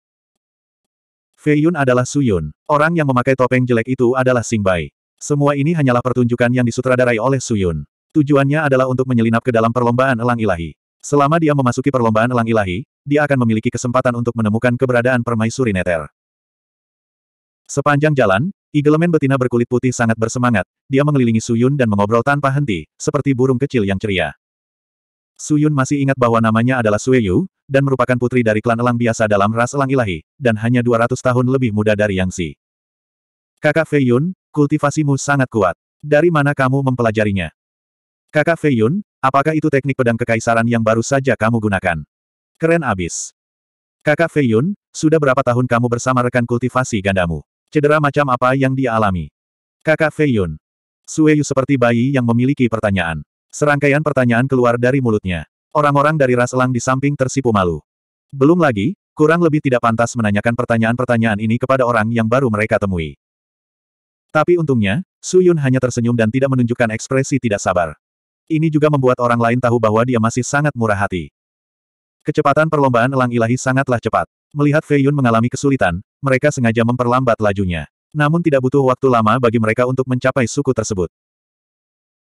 Fei Yun adalah Su Yun. Orang yang memakai topeng jelek itu adalah Sing Bai. Semua ini hanyalah pertunjukan yang disutradarai oleh Su Yun. Tujuannya adalah untuk menyelinap ke dalam perlombaan elang ilahi. Selama dia memasuki perlombaan elang ilahi, dia akan memiliki kesempatan untuk menemukan keberadaan permaisuri neter. Sepanjang jalan, Igelemen betina berkulit putih sangat bersemangat, dia mengelilingi Suyun dan mengobrol tanpa henti, seperti burung kecil yang ceria. Suyun masih ingat bahwa namanya adalah Sueyu, dan merupakan putri dari klan elang biasa dalam ras elang ilahi, dan hanya 200 tahun lebih muda dari Yang Si. Kakak Fei Yun, kultivasimu sangat kuat. Dari mana kamu mempelajarinya? Kakak Fei Yun, Apakah itu teknik pedang kekaisaran yang baru saja kamu gunakan? Keren abis. Kakak Feiyun, sudah berapa tahun kamu bersama rekan kultivasi gandamu? Cedera macam apa yang dia alami? Kakak Feiyun. Sueyu seperti bayi yang memiliki pertanyaan. Serangkaian pertanyaan keluar dari mulutnya. Orang-orang dari ras elang di samping tersipu malu. Belum lagi, kurang lebih tidak pantas menanyakan pertanyaan-pertanyaan ini kepada orang yang baru mereka temui. Tapi untungnya, Su Yun hanya tersenyum dan tidak menunjukkan ekspresi tidak sabar. Ini juga membuat orang lain tahu bahwa dia masih sangat murah hati. Kecepatan perlombaan elang ilahi sangatlah cepat. Melihat Fei Yun mengalami kesulitan, mereka sengaja memperlambat lajunya. Namun tidak butuh waktu lama bagi mereka untuk mencapai suku tersebut.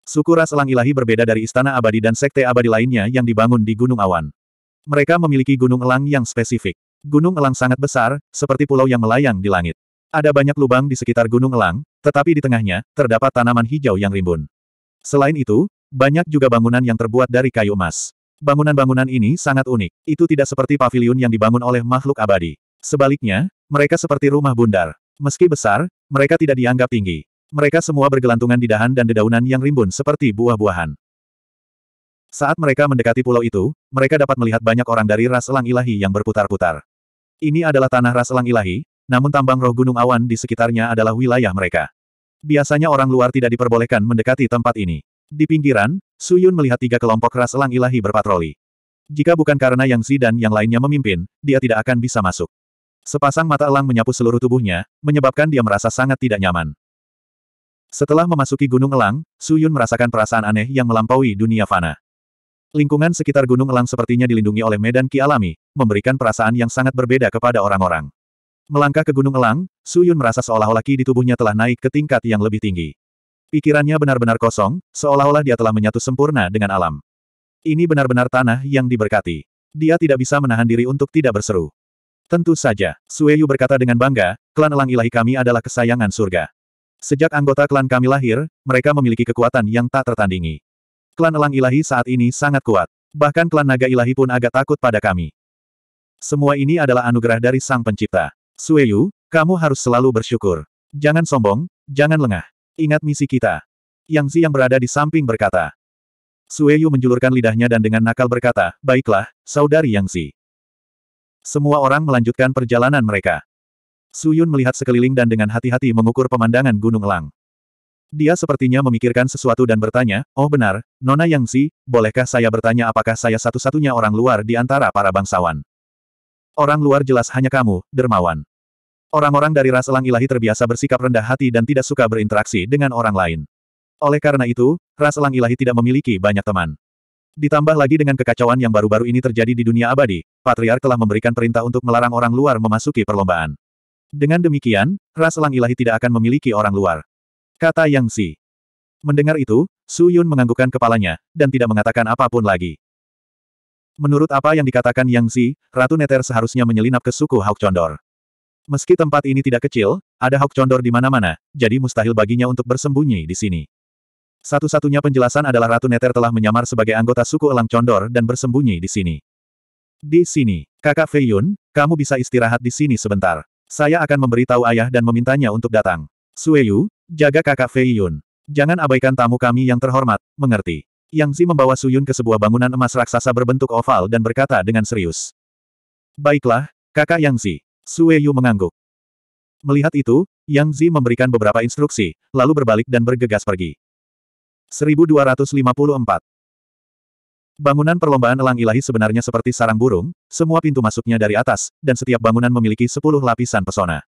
Suku ras elang ilahi berbeda dari istana abadi dan sekte abadi lainnya yang dibangun di Gunung Awan. Mereka memiliki gunung elang yang spesifik. Gunung elang sangat besar, seperti pulau yang melayang di langit. Ada banyak lubang di sekitar gunung elang, tetapi di tengahnya, terdapat tanaman hijau yang rimbun. Selain itu, banyak juga bangunan yang terbuat dari kayu emas. Bangunan-bangunan ini sangat unik. Itu tidak seperti pavilion yang dibangun oleh makhluk abadi. Sebaliknya, mereka seperti rumah bundar. Meski besar, mereka tidak dianggap tinggi. Mereka semua bergelantungan di dahan dan dedaunan yang rimbun seperti buah-buahan. Saat mereka mendekati pulau itu, mereka dapat melihat banyak orang dari ras elang ilahi yang berputar-putar. Ini adalah tanah ras elang ilahi, namun tambang roh gunung awan di sekitarnya adalah wilayah mereka. Biasanya orang luar tidak diperbolehkan mendekati tempat ini. Di pinggiran, Su Yun melihat tiga kelompok ras elang ilahi berpatroli. Jika bukan karena Yang Zi dan yang lainnya memimpin, dia tidak akan bisa masuk. Sepasang mata elang menyapu seluruh tubuhnya, menyebabkan dia merasa sangat tidak nyaman. Setelah memasuki Gunung Elang, Su Yun merasakan perasaan aneh yang melampaui dunia fana. Lingkungan sekitar Gunung Elang sepertinya dilindungi oleh medan ki alami, memberikan perasaan yang sangat berbeda kepada orang-orang. Melangkah ke Gunung Elang, Su Yun merasa seolah-olah ki di tubuhnya telah naik ke tingkat yang lebih tinggi. Pikirannya benar-benar kosong, seolah-olah dia telah menyatu sempurna dengan alam. Ini benar-benar tanah yang diberkati. Dia tidak bisa menahan diri untuk tidak berseru. Tentu saja, Sueyu berkata dengan bangga, klan elang ilahi kami adalah kesayangan surga. Sejak anggota klan kami lahir, mereka memiliki kekuatan yang tak tertandingi. Klan elang ilahi saat ini sangat kuat. Bahkan klan naga ilahi pun agak takut pada kami. Semua ini adalah anugerah dari sang pencipta. Sueyu, kamu harus selalu bersyukur. Jangan sombong, jangan lengah. Ingat misi kita. Yang Zi yang berada di samping berkata. Sue Yu menjulurkan lidahnya dan dengan nakal berkata, Baiklah, saudari Yang Zi. Semua orang melanjutkan perjalanan mereka. Su Yun melihat sekeliling dan dengan hati-hati mengukur pemandangan Gunung Lang. Dia sepertinya memikirkan sesuatu dan bertanya, Oh benar, Nona Yang Zi, bolehkah saya bertanya apakah saya satu-satunya orang luar di antara para bangsawan? Orang luar jelas hanya kamu, dermawan. Orang-orang dari ras elang ilahi terbiasa bersikap rendah hati dan tidak suka berinteraksi dengan orang lain. Oleh karena itu, ras elang ilahi tidak memiliki banyak teman. Ditambah lagi dengan kekacauan yang baru-baru ini terjadi di dunia abadi, Patriark telah memberikan perintah untuk melarang orang luar memasuki perlombaan. Dengan demikian, ras elang ilahi tidak akan memiliki orang luar. Kata Yang Si. Mendengar itu, Su Yun menganggukkan kepalanya, dan tidak mengatakan apapun lagi. Menurut apa yang dikatakan Yang Si, Ratu Neter seharusnya menyelinap ke suku Hauk Condor. Meski tempat ini tidak kecil, ada hok condor di mana-mana, jadi mustahil baginya untuk bersembunyi di sini. Satu-satunya penjelasan adalah Ratu Neter telah menyamar sebagai anggota suku Elang Condor dan bersembunyi di sini. Di sini, kakak Feiyun, kamu bisa istirahat di sini sebentar. Saya akan memberitahu ayah dan memintanya untuk datang. Sueyu, jaga kakak Feiyun. Jangan abaikan tamu kami yang terhormat, mengerti. Yang Zi membawa Su Yun ke sebuah bangunan emas raksasa berbentuk oval dan berkata dengan serius. Baiklah, kakak Yang Zi, Sueyu Yu mengangguk. Melihat itu, Yang Zi memberikan beberapa instruksi, lalu berbalik dan bergegas pergi. 1254 Bangunan perlombaan elang ilahi sebenarnya seperti sarang burung, semua pintu masuknya dari atas, dan setiap bangunan memiliki sepuluh lapisan pesona.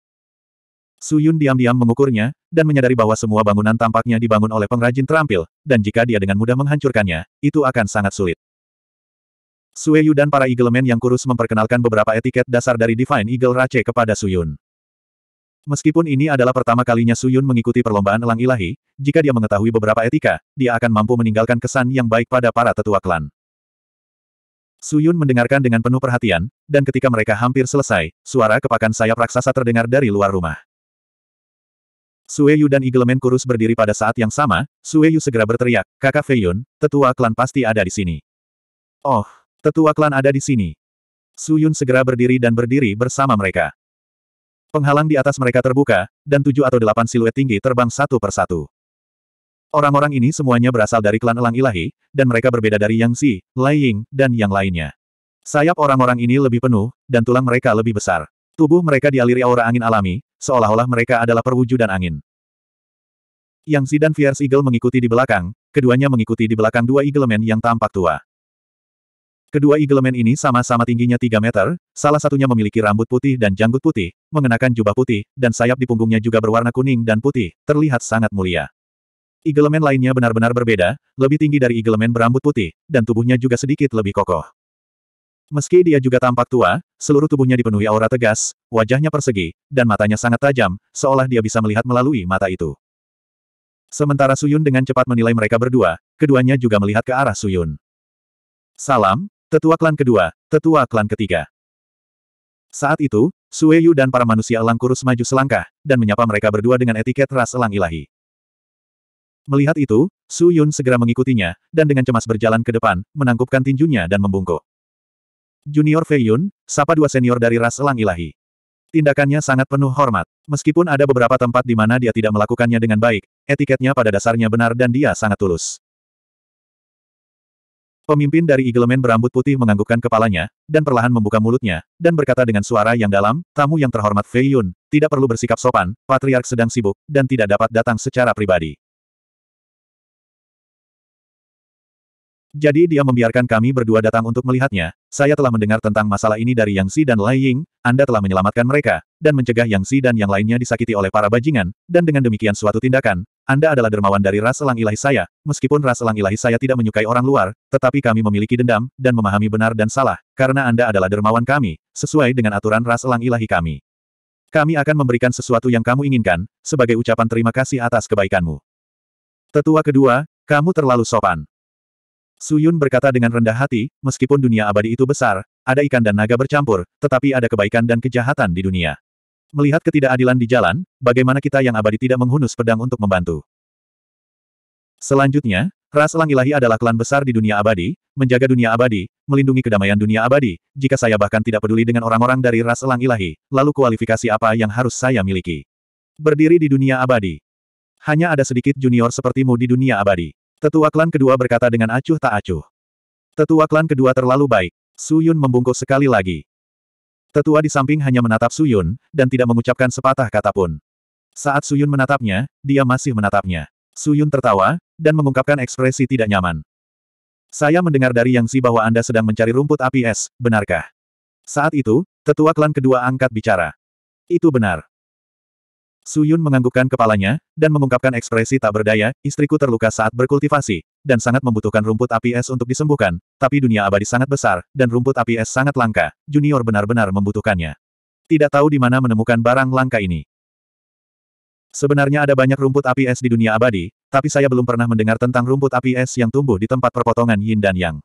Suyun diam-diam mengukurnya, dan menyadari bahwa semua bangunan tampaknya dibangun oleh pengrajin terampil, dan jika dia dengan mudah menghancurkannya, itu akan sangat sulit. Sueyu dan para Eagleman yang kurus memperkenalkan beberapa etiket dasar dari Divine Eagle Rache kepada Suyun. Meskipun ini adalah pertama kalinya Suyun mengikuti perlombaan elang ilahi, jika dia mengetahui beberapa etika, dia akan mampu meninggalkan kesan yang baik pada para tetua klan. Suyun mendengarkan dengan penuh perhatian, dan ketika mereka hampir selesai, suara kepakan sayap raksasa terdengar dari luar rumah. Sueyu dan Eagleman kurus berdiri pada saat yang sama, Sueyu segera berteriak, kakak Feiyun, tetua klan pasti ada di sini. Oh, Tetua klan ada di sini. Suyun segera berdiri dan berdiri bersama mereka. Penghalang di atas mereka terbuka, dan tujuh atau delapan siluet tinggi terbang satu persatu. Orang-orang ini semuanya berasal dari klan elang ilahi, dan mereka berbeda dari Yang Si, Lai Ying, dan yang lainnya. Sayap orang-orang ini lebih penuh, dan tulang mereka lebih besar. Tubuh mereka dialiri aura angin alami, seolah-olah mereka adalah perwujudan angin. Yang Si dan Fierce Eagle mengikuti di belakang, keduanya mengikuti di belakang dua Eagleman yang tampak tua. Kedua iglemen ini sama-sama tingginya 3 meter, salah satunya memiliki rambut putih dan janggut putih, mengenakan jubah putih, dan sayap di punggungnya juga berwarna kuning dan putih, terlihat sangat mulia. Iglemen lainnya benar-benar berbeda, lebih tinggi dari iglemen berambut putih, dan tubuhnya juga sedikit lebih kokoh. Meski dia juga tampak tua, seluruh tubuhnya dipenuhi aura tegas, wajahnya persegi, dan matanya sangat tajam, seolah dia bisa melihat melalui mata itu. Sementara Suyun dengan cepat menilai mereka berdua, keduanya juga melihat ke arah Suyun. Salam, tetua klan kedua, tetua klan ketiga. Saat itu, Sue Yu dan para manusia elang kurus maju selangkah, dan menyapa mereka berdua dengan etiket ras elang ilahi. Melihat itu, Su Yun segera mengikutinya, dan dengan cemas berjalan ke depan, menangkupkan tinjunya dan membungkuk. Junior Fei Yun, sapa dua senior dari ras elang ilahi. Tindakannya sangat penuh hormat. Meskipun ada beberapa tempat di mana dia tidak melakukannya dengan baik, etiketnya pada dasarnya benar dan dia sangat tulus. Pemimpin dari Eagleman berambut putih menganggukkan kepalanya, dan perlahan membuka mulutnya, dan berkata dengan suara yang dalam, tamu yang terhormat Fei Yun, tidak perlu bersikap sopan, Patriark sedang sibuk, dan tidak dapat datang secara pribadi. Jadi dia membiarkan kami berdua datang untuk melihatnya, saya telah mendengar tentang masalah ini dari Yang Si dan Lai Ying, Anda telah menyelamatkan mereka, dan mencegah Yang Si dan yang lainnya disakiti oleh para bajingan, dan dengan demikian suatu tindakan, Anda adalah dermawan dari ras elang ilahi saya, meskipun ras elang ilahi saya tidak menyukai orang luar, tetapi kami memiliki dendam, dan memahami benar dan salah, karena Anda adalah dermawan kami, sesuai dengan aturan ras elang ilahi kami. Kami akan memberikan sesuatu yang kamu inginkan, sebagai ucapan terima kasih atas kebaikanmu. Tetua kedua, kamu terlalu sopan. Suyun berkata dengan rendah hati, meskipun dunia abadi itu besar, ada ikan dan naga bercampur, tetapi ada kebaikan dan kejahatan di dunia. Melihat ketidakadilan di jalan, bagaimana kita yang abadi tidak menghunus pedang untuk membantu? Selanjutnya, ras elang ilahi adalah klan besar di dunia abadi, menjaga dunia abadi, melindungi kedamaian dunia abadi, jika saya bahkan tidak peduli dengan orang-orang dari ras elang ilahi, lalu kualifikasi apa yang harus saya miliki? Berdiri di dunia abadi. Hanya ada sedikit junior sepertimu di dunia abadi. Tetua klan kedua berkata dengan acuh tak acuh. Tetua klan kedua terlalu baik. Su Yun membungkuk sekali lagi. Tetua di samping hanya menatap Su Yun dan tidak mengucapkan sepatah kata pun. Saat Su Yun menatapnya, dia masih menatapnya. Su Yun tertawa, dan mengungkapkan ekspresi tidak nyaman. Saya mendengar dari Yang Si bahwa Anda sedang mencari rumput api es, benarkah? Saat itu, tetua klan kedua angkat bicara. Itu benar. Su Yun menganggukkan kepalanya, dan mengungkapkan ekspresi tak berdaya, istriku terluka saat berkultivasi, dan sangat membutuhkan rumput api es untuk disembuhkan, tapi dunia abadi sangat besar, dan rumput api es sangat langka, junior benar-benar membutuhkannya. Tidak tahu di mana menemukan barang langka ini. Sebenarnya ada banyak rumput api es di dunia abadi, tapi saya belum pernah mendengar tentang rumput api es yang tumbuh di tempat perpotongan yin dan yang.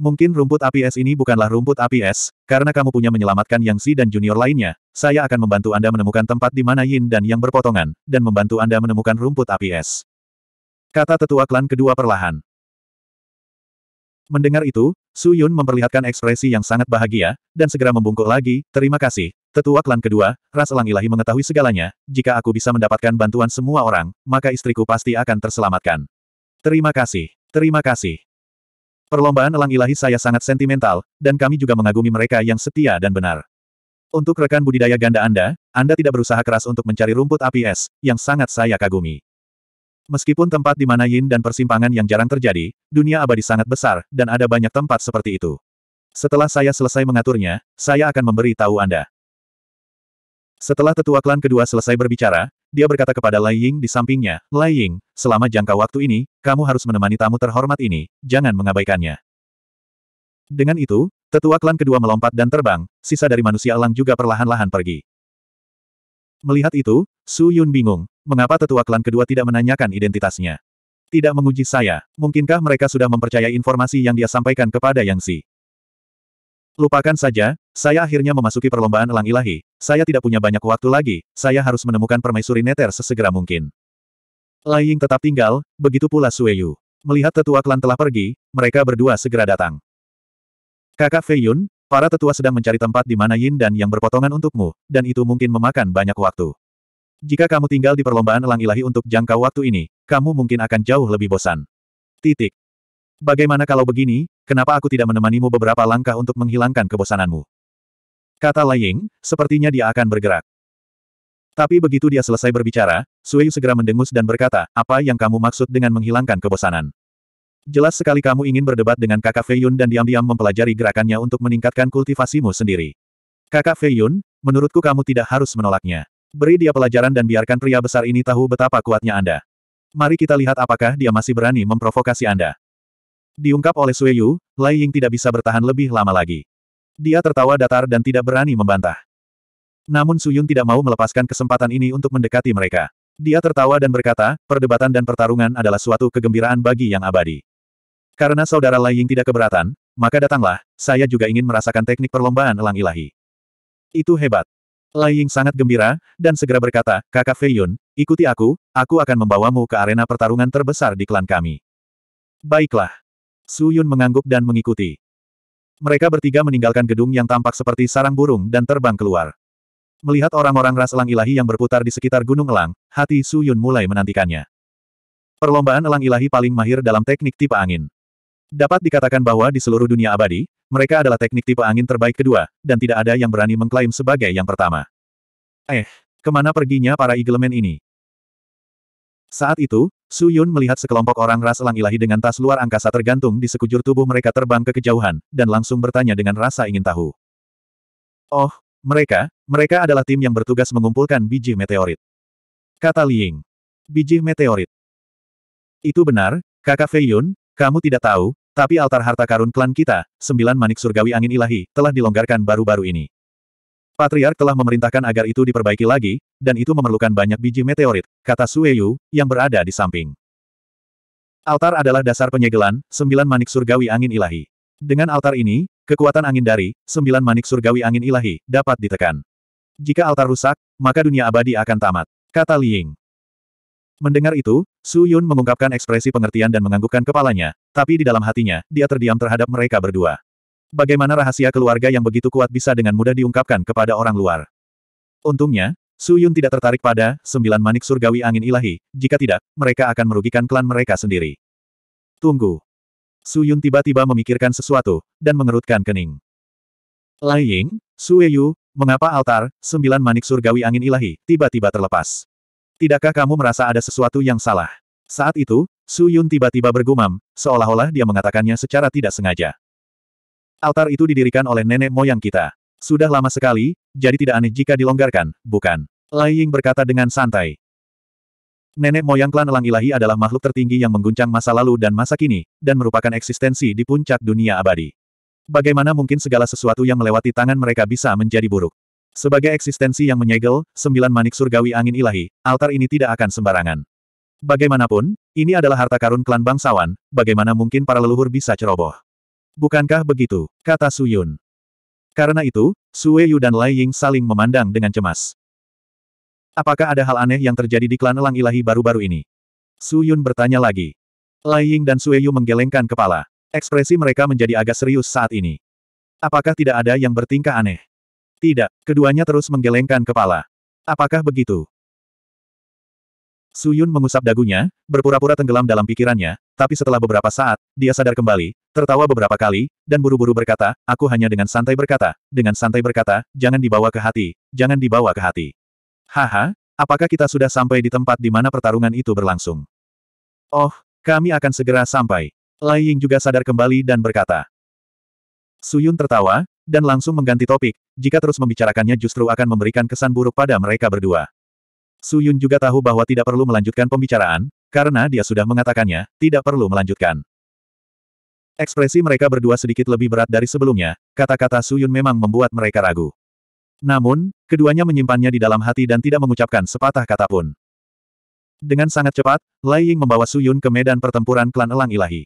Mungkin rumput api es ini bukanlah rumput api es, karena kamu punya menyelamatkan Yang Zi dan junior lainnya, saya akan membantu Anda menemukan tempat di mana Yin dan Yang berpotongan, dan membantu Anda menemukan rumput api es. Kata tetua klan kedua perlahan. Mendengar itu, Su Yun memperlihatkan ekspresi yang sangat bahagia, dan segera membungkuk lagi, terima kasih, tetua klan kedua, ras elang ilahi mengetahui segalanya, jika aku bisa mendapatkan bantuan semua orang, maka istriku pasti akan terselamatkan. Terima kasih, terima kasih. Perlombaan elang ilahi saya sangat sentimental, dan kami juga mengagumi mereka yang setia dan benar. Untuk rekan budidaya ganda Anda, Anda tidak berusaha keras untuk mencari rumput api es, yang sangat saya kagumi. Meskipun tempat di mana yin dan persimpangan yang jarang terjadi, dunia abadi sangat besar, dan ada banyak tempat seperti itu. Setelah saya selesai mengaturnya, saya akan memberi tahu Anda. Setelah tetua klan kedua selesai berbicara, dia berkata kepada Lai Ying di sampingnya, Lai Ying, selama jangka waktu ini, kamu harus menemani tamu terhormat ini, jangan mengabaikannya. Dengan itu, tetua klan kedua melompat dan terbang, sisa dari manusia elang juga perlahan-lahan pergi. Melihat itu, Su Yun bingung, mengapa tetua klan kedua tidak menanyakan identitasnya. Tidak menguji saya, mungkinkah mereka sudah mempercayai informasi yang dia sampaikan kepada Yang Si? Lupakan saja, saya akhirnya memasuki perlombaan elang ilahi, saya tidak punya banyak waktu lagi, saya harus menemukan permaisuri neter sesegera mungkin. Lai Ying tetap tinggal, begitu pula Sue Yu. Melihat tetua klan telah pergi, mereka berdua segera datang. Kakak Fei Yun, para tetua sedang mencari tempat di mana Yin dan Yang berpotongan untukmu, dan itu mungkin memakan banyak waktu. Jika kamu tinggal di perlombaan elang ilahi untuk jangka waktu ini, kamu mungkin akan jauh lebih bosan. Titik. Bagaimana kalau begini, kenapa aku tidak menemanimu beberapa langkah untuk menghilangkan kebosananmu? Kata Laying, sepertinya dia akan bergerak. Tapi begitu dia selesai berbicara, Sui segera mendengus dan berkata, apa yang kamu maksud dengan menghilangkan kebosanan? Jelas sekali kamu ingin berdebat dengan kakak Feiyun dan diam-diam mempelajari gerakannya untuk meningkatkan kultivasimu sendiri. Kakak Feiyun, menurutku kamu tidak harus menolaknya. Beri dia pelajaran dan biarkan pria besar ini tahu betapa kuatnya Anda. Mari kita lihat apakah dia masih berani memprovokasi Anda. Diungkap oleh Sui Yu, Lai Ying tidak bisa bertahan lebih lama lagi. Dia tertawa datar dan tidak berani membantah. Namun Suyun tidak mau melepaskan kesempatan ini untuk mendekati mereka. Dia tertawa dan berkata, perdebatan dan pertarungan adalah suatu kegembiraan bagi yang abadi. Karena saudara Lai Ying tidak keberatan, maka datanglah, saya juga ingin merasakan teknik perlombaan elang ilahi. Itu hebat. Lai Ying sangat gembira, dan segera berkata, kakak Feiyun, ikuti aku, aku akan membawamu ke arena pertarungan terbesar di klan kami. Baiklah. Su Yun mengangguk dan mengikuti. Mereka bertiga meninggalkan gedung yang tampak seperti sarang burung dan terbang keluar. Melihat orang-orang ras elang ilahi yang berputar di sekitar Gunung Elang, hati Su Yun mulai menantikannya. Perlombaan elang ilahi paling mahir dalam teknik tipe angin. Dapat dikatakan bahwa di seluruh dunia abadi, mereka adalah teknik tipe angin terbaik kedua, dan tidak ada yang berani mengklaim sebagai yang pertama. Eh, kemana perginya para iglemen ini? Saat itu, Su Yun melihat sekelompok orang ras elang ilahi dengan tas luar angkasa tergantung di sekujur tubuh mereka terbang ke kejauhan, dan langsung bertanya dengan rasa ingin tahu. Oh, mereka, mereka adalah tim yang bertugas mengumpulkan biji meteorit. Kata Liing. Biji meteorit. Itu benar, kakak Fei Yun, kamu tidak tahu, tapi altar harta karun klan kita, sembilan manik surgawi angin ilahi, telah dilonggarkan baru-baru ini. Patriark telah memerintahkan agar itu diperbaiki lagi, dan itu memerlukan banyak biji meteorit, kata Sueyu, yang berada di samping. Altar adalah dasar penyegelan, sembilan manik surgawi angin ilahi. Dengan altar ini, kekuatan angin dari, sembilan manik surgawi angin ilahi, dapat ditekan. Jika altar rusak, maka dunia abadi akan tamat, kata Liying. Mendengar itu, Su Yun mengungkapkan ekspresi pengertian dan menganggukkan kepalanya, tapi di dalam hatinya, dia terdiam terhadap mereka berdua. Bagaimana rahasia keluarga yang begitu kuat bisa dengan mudah diungkapkan kepada orang luar? Untungnya, Su Yun tidak tertarik pada sembilan manik surgawi angin ilahi, jika tidak, mereka akan merugikan klan mereka sendiri. Tunggu. Su Yun tiba-tiba memikirkan sesuatu, dan mengerutkan kening. Lai Ying, Su Yu, mengapa altar, sembilan manik surgawi angin ilahi, tiba-tiba terlepas? Tidakkah kamu merasa ada sesuatu yang salah? Saat itu, Su Yun tiba-tiba bergumam, seolah-olah dia mengatakannya secara tidak sengaja. Altar itu didirikan oleh nenek moyang kita. Sudah lama sekali, jadi tidak aneh jika dilonggarkan, bukan? Lai Ying berkata dengan santai. Nenek moyang klan elang ilahi adalah makhluk tertinggi yang mengguncang masa lalu dan masa kini, dan merupakan eksistensi di puncak dunia abadi. Bagaimana mungkin segala sesuatu yang melewati tangan mereka bisa menjadi buruk? Sebagai eksistensi yang menyegel, sembilan manik surgawi angin ilahi, altar ini tidak akan sembarangan. Bagaimanapun, ini adalah harta karun klan bangsawan, bagaimana mungkin para leluhur bisa ceroboh? Bukankah begitu? Kata Suyun. Karena itu, Sue Yu dan Lai Ying saling memandang dengan cemas. Apakah ada hal aneh yang terjadi di klan Elang Ilahi baru-baru ini? Su Yun bertanya lagi. Lai Ying dan Sue Yu menggelengkan kepala. Ekspresi mereka menjadi agak serius saat ini. Apakah tidak ada yang bertingkah aneh? Tidak, keduanya terus menggelengkan kepala. Apakah begitu? Su Yun mengusap dagunya, berpura-pura tenggelam dalam pikirannya, tapi setelah beberapa saat, dia sadar kembali, tertawa beberapa kali, dan buru-buru berkata, aku hanya dengan santai berkata, dengan santai berkata, jangan dibawa ke hati, jangan dibawa ke hati. Haha, apakah kita sudah sampai di tempat di mana pertarungan itu berlangsung? Oh, kami akan segera sampai. Lai Ying juga sadar kembali dan berkata. Su Yun tertawa, dan langsung mengganti topik, jika terus membicarakannya justru akan memberikan kesan buruk pada mereka berdua. Su Yun juga tahu bahwa tidak perlu melanjutkan pembicaraan, karena dia sudah mengatakannya, tidak perlu melanjutkan. Ekspresi mereka berdua sedikit lebih berat dari sebelumnya, kata-kata Su Yun memang membuat mereka ragu. Namun, keduanya menyimpannya di dalam hati dan tidak mengucapkan sepatah kata pun. Dengan sangat cepat, Lai Ying membawa Su Yun ke medan pertempuran klan Elang Ilahi.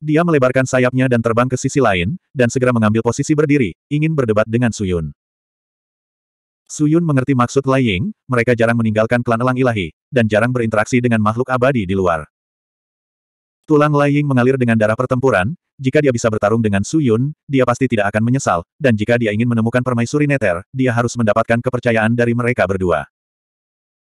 Dia melebarkan sayapnya dan terbang ke sisi lain, dan segera mengambil posisi berdiri, ingin berdebat dengan Su Yun. Suyun mengerti maksud Lai Ying, mereka jarang meninggalkan klan elang ilahi, dan jarang berinteraksi dengan makhluk abadi di luar. Tulang Lai Ying mengalir dengan darah pertempuran, jika dia bisa bertarung dengan Suyun, dia pasti tidak akan menyesal, dan jika dia ingin menemukan permaisuri neter, dia harus mendapatkan kepercayaan dari mereka berdua.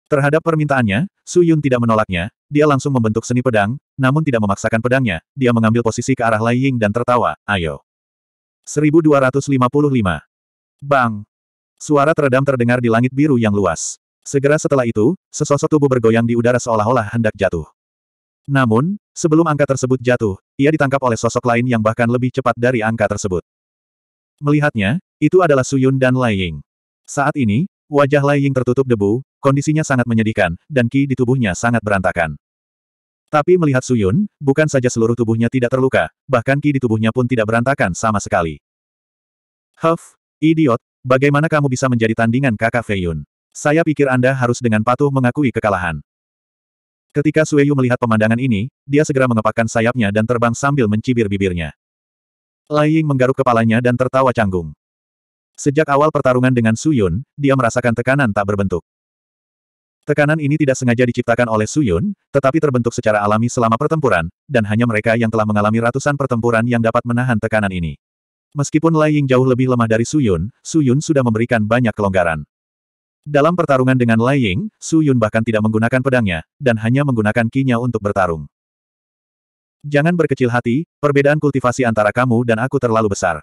Terhadap permintaannya, Suyun tidak menolaknya, dia langsung membentuk seni pedang, namun tidak memaksakan pedangnya, dia mengambil posisi ke arah Lai Ying dan tertawa, ayo. 1255. Bang! Suara teredam terdengar di langit biru yang luas. Segera setelah itu, sesosok tubuh bergoyang di udara seolah-olah hendak jatuh. Namun, sebelum angka tersebut jatuh, ia ditangkap oleh sosok lain yang bahkan lebih cepat dari angka tersebut. Melihatnya, itu adalah Suyun dan Lai Ying. Saat ini, wajah Lai Ying tertutup debu, kondisinya sangat menyedihkan, dan ki di tubuhnya sangat berantakan. Tapi melihat Suyun, bukan saja seluruh tubuhnya tidak terluka, bahkan ki di tubuhnya pun tidak berantakan sama sekali. Huff, idiot, Bagaimana kamu bisa menjadi tandingan kakak Feiyun? Saya pikir Anda harus dengan patuh mengakui kekalahan. Ketika Sueyu melihat pemandangan ini, dia segera mengepakkan sayapnya dan terbang sambil mencibir bibirnya. Lai Ying menggaruk kepalanya dan tertawa canggung. Sejak awal pertarungan dengan Suyun, dia merasakan tekanan tak berbentuk. Tekanan ini tidak sengaja diciptakan oleh Suyun, tetapi terbentuk secara alami selama pertempuran, dan hanya mereka yang telah mengalami ratusan pertempuran yang dapat menahan tekanan ini. Meskipun Lai Ying jauh lebih lemah dari Su Yun, Su Yun sudah memberikan banyak kelonggaran. Dalam pertarungan dengan Lai Ying, Su Yun bahkan tidak menggunakan pedangnya, dan hanya menggunakan kinya untuk bertarung. Jangan berkecil hati, perbedaan kultivasi antara kamu dan aku terlalu besar.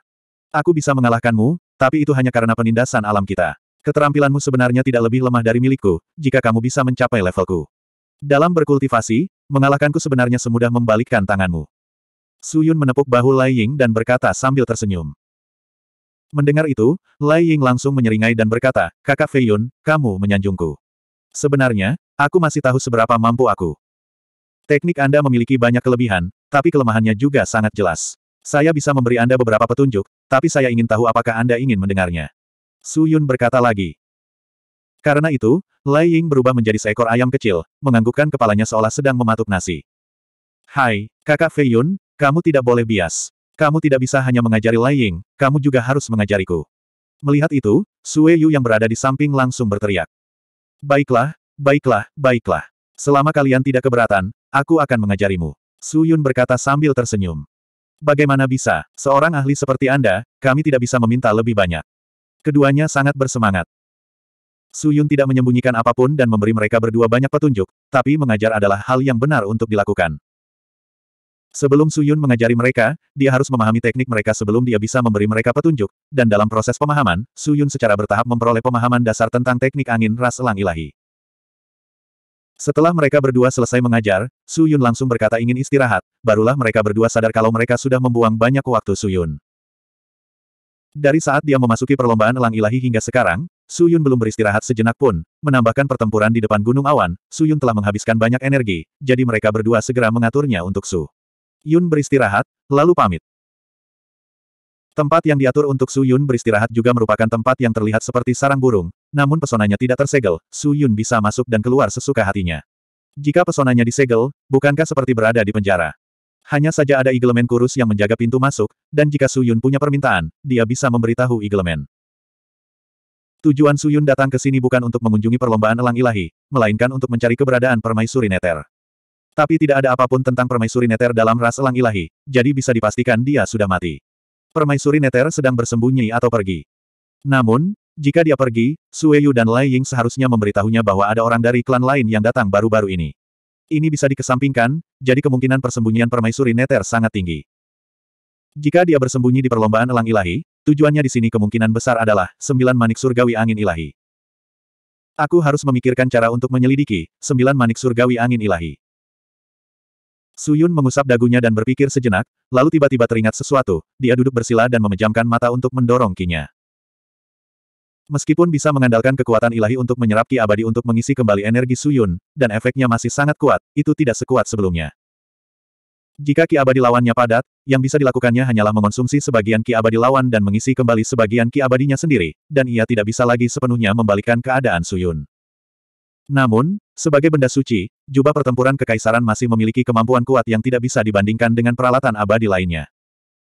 Aku bisa mengalahkanmu, tapi itu hanya karena penindasan alam kita. Keterampilanmu sebenarnya tidak lebih lemah dari milikku, jika kamu bisa mencapai levelku. Dalam berkultivasi, mengalahkanku sebenarnya semudah membalikkan tanganmu. Su Yun menepuk bahu Lai Ying dan berkata sambil tersenyum. Mendengar itu, Lai Ying langsung menyeringai dan berkata, Kakak Fei Yun, kamu menyanjungku. Sebenarnya, aku masih tahu seberapa mampu aku. Teknik Anda memiliki banyak kelebihan, tapi kelemahannya juga sangat jelas. Saya bisa memberi Anda beberapa petunjuk, tapi saya ingin tahu apakah Anda ingin mendengarnya. Su Yun berkata lagi. Karena itu, Lai Ying berubah menjadi seekor ayam kecil, menganggukkan kepalanya seolah sedang mematuk nasi. Hai, kakak Fei Yun, kamu tidak boleh bias. Kamu tidak bisa hanya mengajari Lai Ying, kamu juga harus mengajariku. Melihat itu, Sue Yu yang berada di samping langsung berteriak. Baiklah, baiklah, baiklah. Selama kalian tidak keberatan, aku akan mengajarimu. Su Yun berkata sambil tersenyum. Bagaimana bisa, seorang ahli seperti Anda, kami tidak bisa meminta lebih banyak. Keduanya sangat bersemangat. Su Yun tidak menyembunyikan apapun dan memberi mereka berdua banyak petunjuk, tapi mengajar adalah hal yang benar untuk dilakukan. Sebelum Suyun mengajari mereka, dia harus memahami teknik mereka sebelum dia bisa memberi mereka petunjuk, dan dalam proses pemahaman, Suyun secara bertahap memperoleh pemahaman dasar tentang teknik angin ras elang ilahi. Setelah mereka berdua selesai mengajar, Suyun langsung berkata ingin istirahat, barulah mereka berdua sadar kalau mereka sudah membuang banyak waktu Suyun. Dari saat dia memasuki perlombaan elang ilahi hingga sekarang, Suyun belum beristirahat sejenak pun, menambahkan pertempuran di depan gunung awan, Suyun telah menghabiskan banyak energi, jadi mereka berdua segera mengaturnya untuk Su. Yun beristirahat, lalu pamit. Tempat yang diatur untuk Su Yun beristirahat juga merupakan tempat yang terlihat seperti sarang burung, namun pesonanya tidak tersegel, Su Yun bisa masuk dan keluar sesuka hatinya. Jika pesonanya disegel, bukankah seperti berada di penjara? Hanya saja ada Iglemen Kurus yang menjaga pintu masuk, dan jika Su Yun punya permintaan, dia bisa memberitahu Iglemen. Tujuan Su Yun datang ke sini bukan untuk mengunjungi perlombaan elang ilahi, melainkan untuk mencari keberadaan permaisuri neter. Tapi tidak ada apapun tentang permaisuri Neter dalam ras elang ilahi, jadi bisa dipastikan dia sudah mati. Permaisuri Neter sedang bersembunyi atau pergi. Namun, jika dia pergi, Sue dan Lai Ying seharusnya memberitahunya bahwa ada orang dari klan lain yang datang baru-baru ini. Ini bisa dikesampingkan, jadi kemungkinan persembunyian permaisuri Neter sangat tinggi. Jika dia bersembunyi di perlombaan elang ilahi, tujuannya di sini kemungkinan besar adalah sembilan manik surgawi angin ilahi. Aku harus memikirkan cara untuk menyelidiki sembilan manik surgawi angin ilahi. Suyun mengusap dagunya dan berpikir sejenak, lalu tiba-tiba teringat sesuatu, dia duduk bersila dan memejamkan mata untuk mendorong kinya. Meskipun bisa mengandalkan kekuatan ilahi untuk menyerap ki abadi untuk mengisi kembali energi Suyun, dan efeknya masih sangat kuat, itu tidak sekuat sebelumnya. Jika ki abadi lawannya padat, yang bisa dilakukannya hanyalah mengonsumsi sebagian ki abadi lawan dan mengisi kembali sebagian ki abadinya sendiri, dan ia tidak bisa lagi sepenuhnya membalikkan keadaan Suyun. Namun, sebagai benda suci, jubah pertempuran kekaisaran masih memiliki kemampuan kuat yang tidak bisa dibandingkan dengan peralatan abadi lainnya.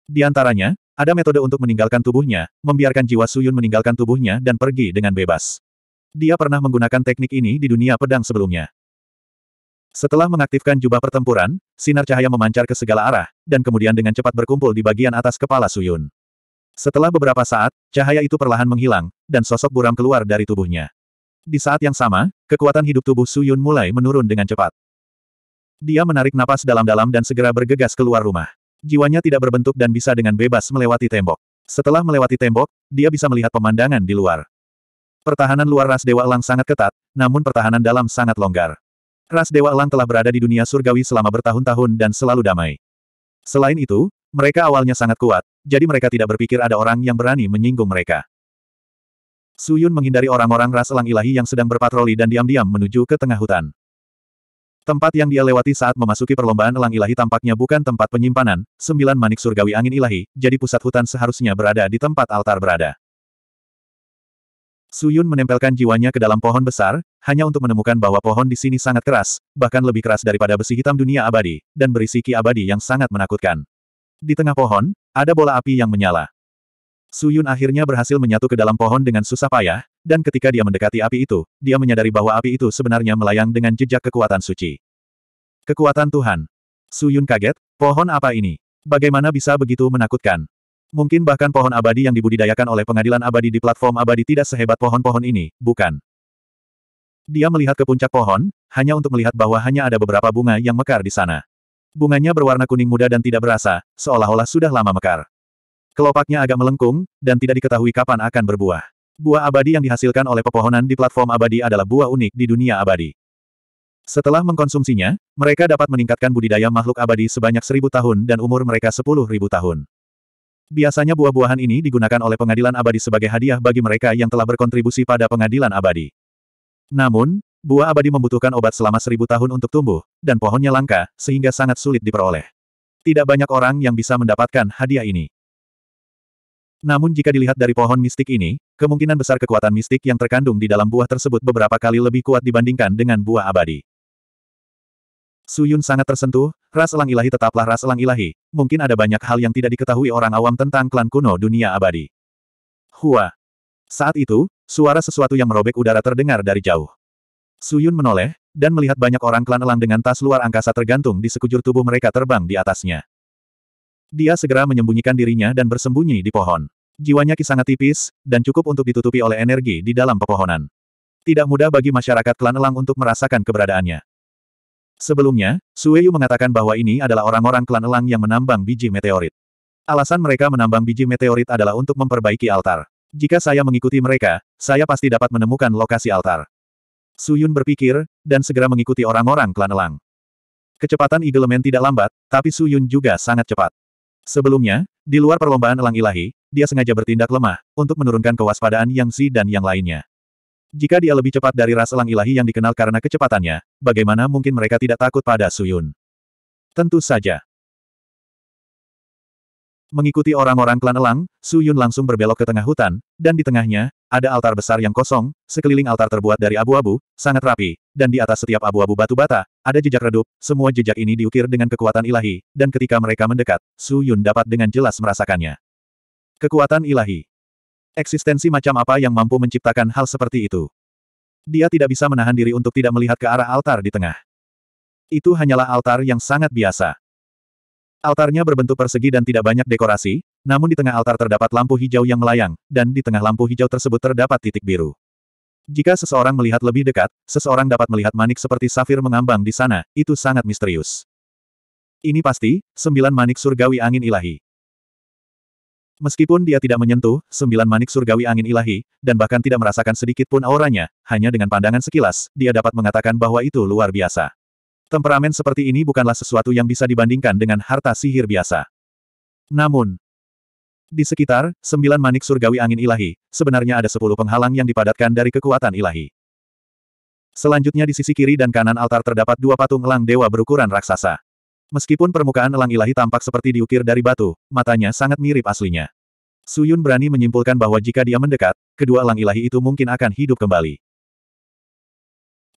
Di antaranya, ada metode untuk meninggalkan tubuhnya, membiarkan jiwa Suyun meninggalkan tubuhnya dan pergi dengan bebas. Dia pernah menggunakan teknik ini di dunia pedang sebelumnya. Setelah mengaktifkan jubah pertempuran, sinar cahaya memancar ke segala arah, dan kemudian dengan cepat berkumpul di bagian atas kepala Suyun. Setelah beberapa saat, cahaya itu perlahan menghilang, dan sosok buram keluar dari tubuhnya. Di saat yang sama, kekuatan hidup tubuh Su Yun mulai menurun dengan cepat. Dia menarik napas dalam-dalam dan segera bergegas keluar rumah. Jiwanya tidak berbentuk dan bisa dengan bebas melewati tembok. Setelah melewati tembok, dia bisa melihat pemandangan di luar. Pertahanan luar ras Dewa Elang sangat ketat, namun pertahanan dalam sangat longgar. Ras Dewa Elang telah berada di dunia surgawi selama bertahun-tahun dan selalu damai. Selain itu, mereka awalnya sangat kuat, jadi mereka tidak berpikir ada orang yang berani menyinggung mereka. Suyun menghindari orang-orang ras elang ilahi yang sedang berpatroli dan diam-diam menuju ke tengah hutan. Tempat yang dia lewati saat memasuki perlombaan elang ilahi tampaknya bukan tempat penyimpanan, sembilan manik surgawi angin ilahi, jadi pusat hutan seharusnya berada di tempat altar berada. Suyun menempelkan jiwanya ke dalam pohon besar, hanya untuk menemukan bahwa pohon di sini sangat keras, bahkan lebih keras daripada besi hitam dunia abadi, dan berisi ki abadi yang sangat menakutkan. Di tengah pohon, ada bola api yang menyala. Su Yun akhirnya berhasil menyatu ke dalam pohon dengan susah payah, dan ketika dia mendekati api itu, dia menyadari bahwa api itu sebenarnya melayang dengan jejak kekuatan suci. Kekuatan Tuhan. Su Yun kaget, pohon apa ini? Bagaimana bisa begitu menakutkan? Mungkin bahkan pohon abadi yang dibudidayakan oleh pengadilan abadi di platform abadi tidak sehebat pohon-pohon ini, bukan? Dia melihat ke puncak pohon, hanya untuk melihat bahwa hanya ada beberapa bunga yang mekar di sana. Bunganya berwarna kuning muda dan tidak berasa, seolah-olah sudah lama mekar. Kelopaknya agak melengkung, dan tidak diketahui kapan akan berbuah. Buah abadi yang dihasilkan oleh pepohonan di platform abadi adalah buah unik di dunia abadi. Setelah mengkonsumsinya, mereka dapat meningkatkan budidaya makhluk abadi sebanyak seribu tahun dan umur mereka sepuluh ribu tahun. Biasanya buah-buahan ini digunakan oleh pengadilan abadi sebagai hadiah bagi mereka yang telah berkontribusi pada pengadilan abadi. Namun, buah abadi membutuhkan obat selama seribu tahun untuk tumbuh, dan pohonnya langka, sehingga sangat sulit diperoleh. Tidak banyak orang yang bisa mendapatkan hadiah ini. Namun jika dilihat dari pohon mistik ini, kemungkinan besar kekuatan mistik yang terkandung di dalam buah tersebut beberapa kali lebih kuat dibandingkan dengan buah abadi. Suyun sangat tersentuh, ras elang ilahi tetaplah ras elang ilahi, mungkin ada banyak hal yang tidak diketahui orang awam tentang klan kuno dunia abadi. Hua. Saat itu, suara sesuatu yang merobek udara terdengar dari jauh. Suyun menoleh, dan melihat banyak orang klan elang dengan tas luar angkasa tergantung di sekujur tubuh mereka terbang di atasnya. Dia segera menyembunyikan dirinya dan bersembunyi di pohon. Jiwanya sangat tipis, dan cukup untuk ditutupi oleh energi di dalam pepohonan. Tidak mudah bagi masyarakat klan elang untuk merasakan keberadaannya. Sebelumnya, Sueyu mengatakan bahwa ini adalah orang-orang klan elang yang menambang biji meteorit. Alasan mereka menambang biji meteorit adalah untuk memperbaiki altar. Jika saya mengikuti mereka, saya pasti dapat menemukan lokasi altar. Suyun berpikir, dan segera mengikuti orang-orang klan elang. Kecepatan Man tidak lambat, tapi Suyun juga sangat cepat. Sebelumnya, di luar perlombaan elang ilahi, dia sengaja bertindak lemah, untuk menurunkan kewaspadaan Yang Zi dan yang lainnya. Jika dia lebih cepat dari ras elang ilahi yang dikenal karena kecepatannya, bagaimana mungkin mereka tidak takut pada Suyun? Tentu saja. Mengikuti orang-orang klan elang, Suyun langsung berbelok ke tengah hutan, dan di tengahnya, ada altar besar yang kosong, sekeliling altar terbuat dari abu-abu, sangat rapi, dan di atas setiap abu-abu batu bata, ada jejak redup, semua jejak ini diukir dengan kekuatan ilahi, dan ketika mereka mendekat, Su Yun dapat dengan jelas merasakannya. Kekuatan ilahi. Eksistensi macam apa yang mampu menciptakan hal seperti itu? Dia tidak bisa menahan diri untuk tidak melihat ke arah altar di tengah. Itu hanyalah altar yang sangat biasa. Altarnya berbentuk persegi dan tidak banyak dekorasi, namun di tengah altar terdapat lampu hijau yang melayang, dan di tengah lampu hijau tersebut terdapat titik biru. Jika seseorang melihat lebih dekat, seseorang dapat melihat manik seperti safir mengambang di sana, itu sangat misterius. Ini pasti, sembilan manik surgawi angin ilahi. Meskipun dia tidak menyentuh sembilan manik surgawi angin ilahi, dan bahkan tidak merasakan sedikit pun auranya, hanya dengan pandangan sekilas, dia dapat mengatakan bahwa itu luar biasa. Temperamen seperti ini bukanlah sesuatu yang bisa dibandingkan dengan harta sihir biasa. Namun, di sekitar, sembilan manik surgawi angin ilahi, sebenarnya ada sepuluh penghalang yang dipadatkan dari kekuatan ilahi. Selanjutnya di sisi kiri dan kanan altar terdapat dua patung elang dewa berukuran raksasa. Meskipun permukaan elang ilahi tampak seperti diukir dari batu, matanya sangat mirip aslinya. Suyun berani menyimpulkan bahwa jika dia mendekat, kedua elang ilahi itu mungkin akan hidup kembali.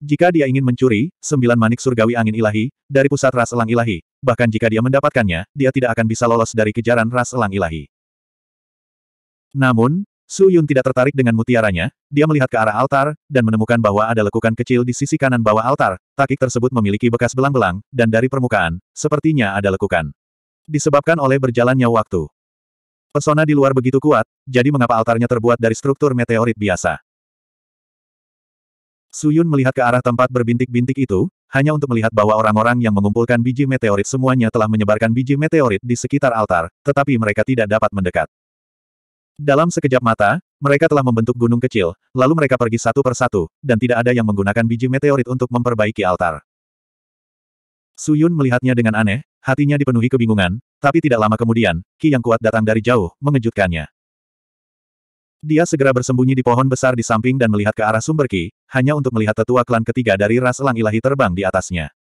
Jika dia ingin mencuri, sembilan manik surgawi angin ilahi, dari pusat ras elang ilahi, bahkan jika dia mendapatkannya, dia tidak akan bisa lolos dari kejaran ras elang ilahi. Namun, Su Yun tidak tertarik dengan mutiaranya, dia melihat ke arah altar, dan menemukan bahwa ada lekukan kecil di sisi kanan bawah altar, takik tersebut memiliki bekas belang-belang, dan dari permukaan, sepertinya ada lekukan. Disebabkan oleh berjalannya waktu. Pesona di luar begitu kuat, jadi mengapa altarnya terbuat dari struktur meteorit biasa? Su Yun melihat ke arah tempat berbintik-bintik itu, hanya untuk melihat bahwa orang-orang yang mengumpulkan biji meteorit semuanya telah menyebarkan biji meteorit di sekitar altar, tetapi mereka tidak dapat mendekat. Dalam sekejap mata, mereka telah membentuk gunung kecil, lalu mereka pergi satu persatu, dan tidak ada yang menggunakan biji meteorit untuk memperbaiki altar. Suyun melihatnya dengan aneh, hatinya dipenuhi kebingungan, tapi tidak lama kemudian, Ki yang kuat datang dari jauh, mengejutkannya. Dia segera bersembunyi di pohon besar di samping dan melihat ke arah sumber Ki, hanya untuk melihat tetua klan ketiga dari ras elang ilahi terbang di atasnya.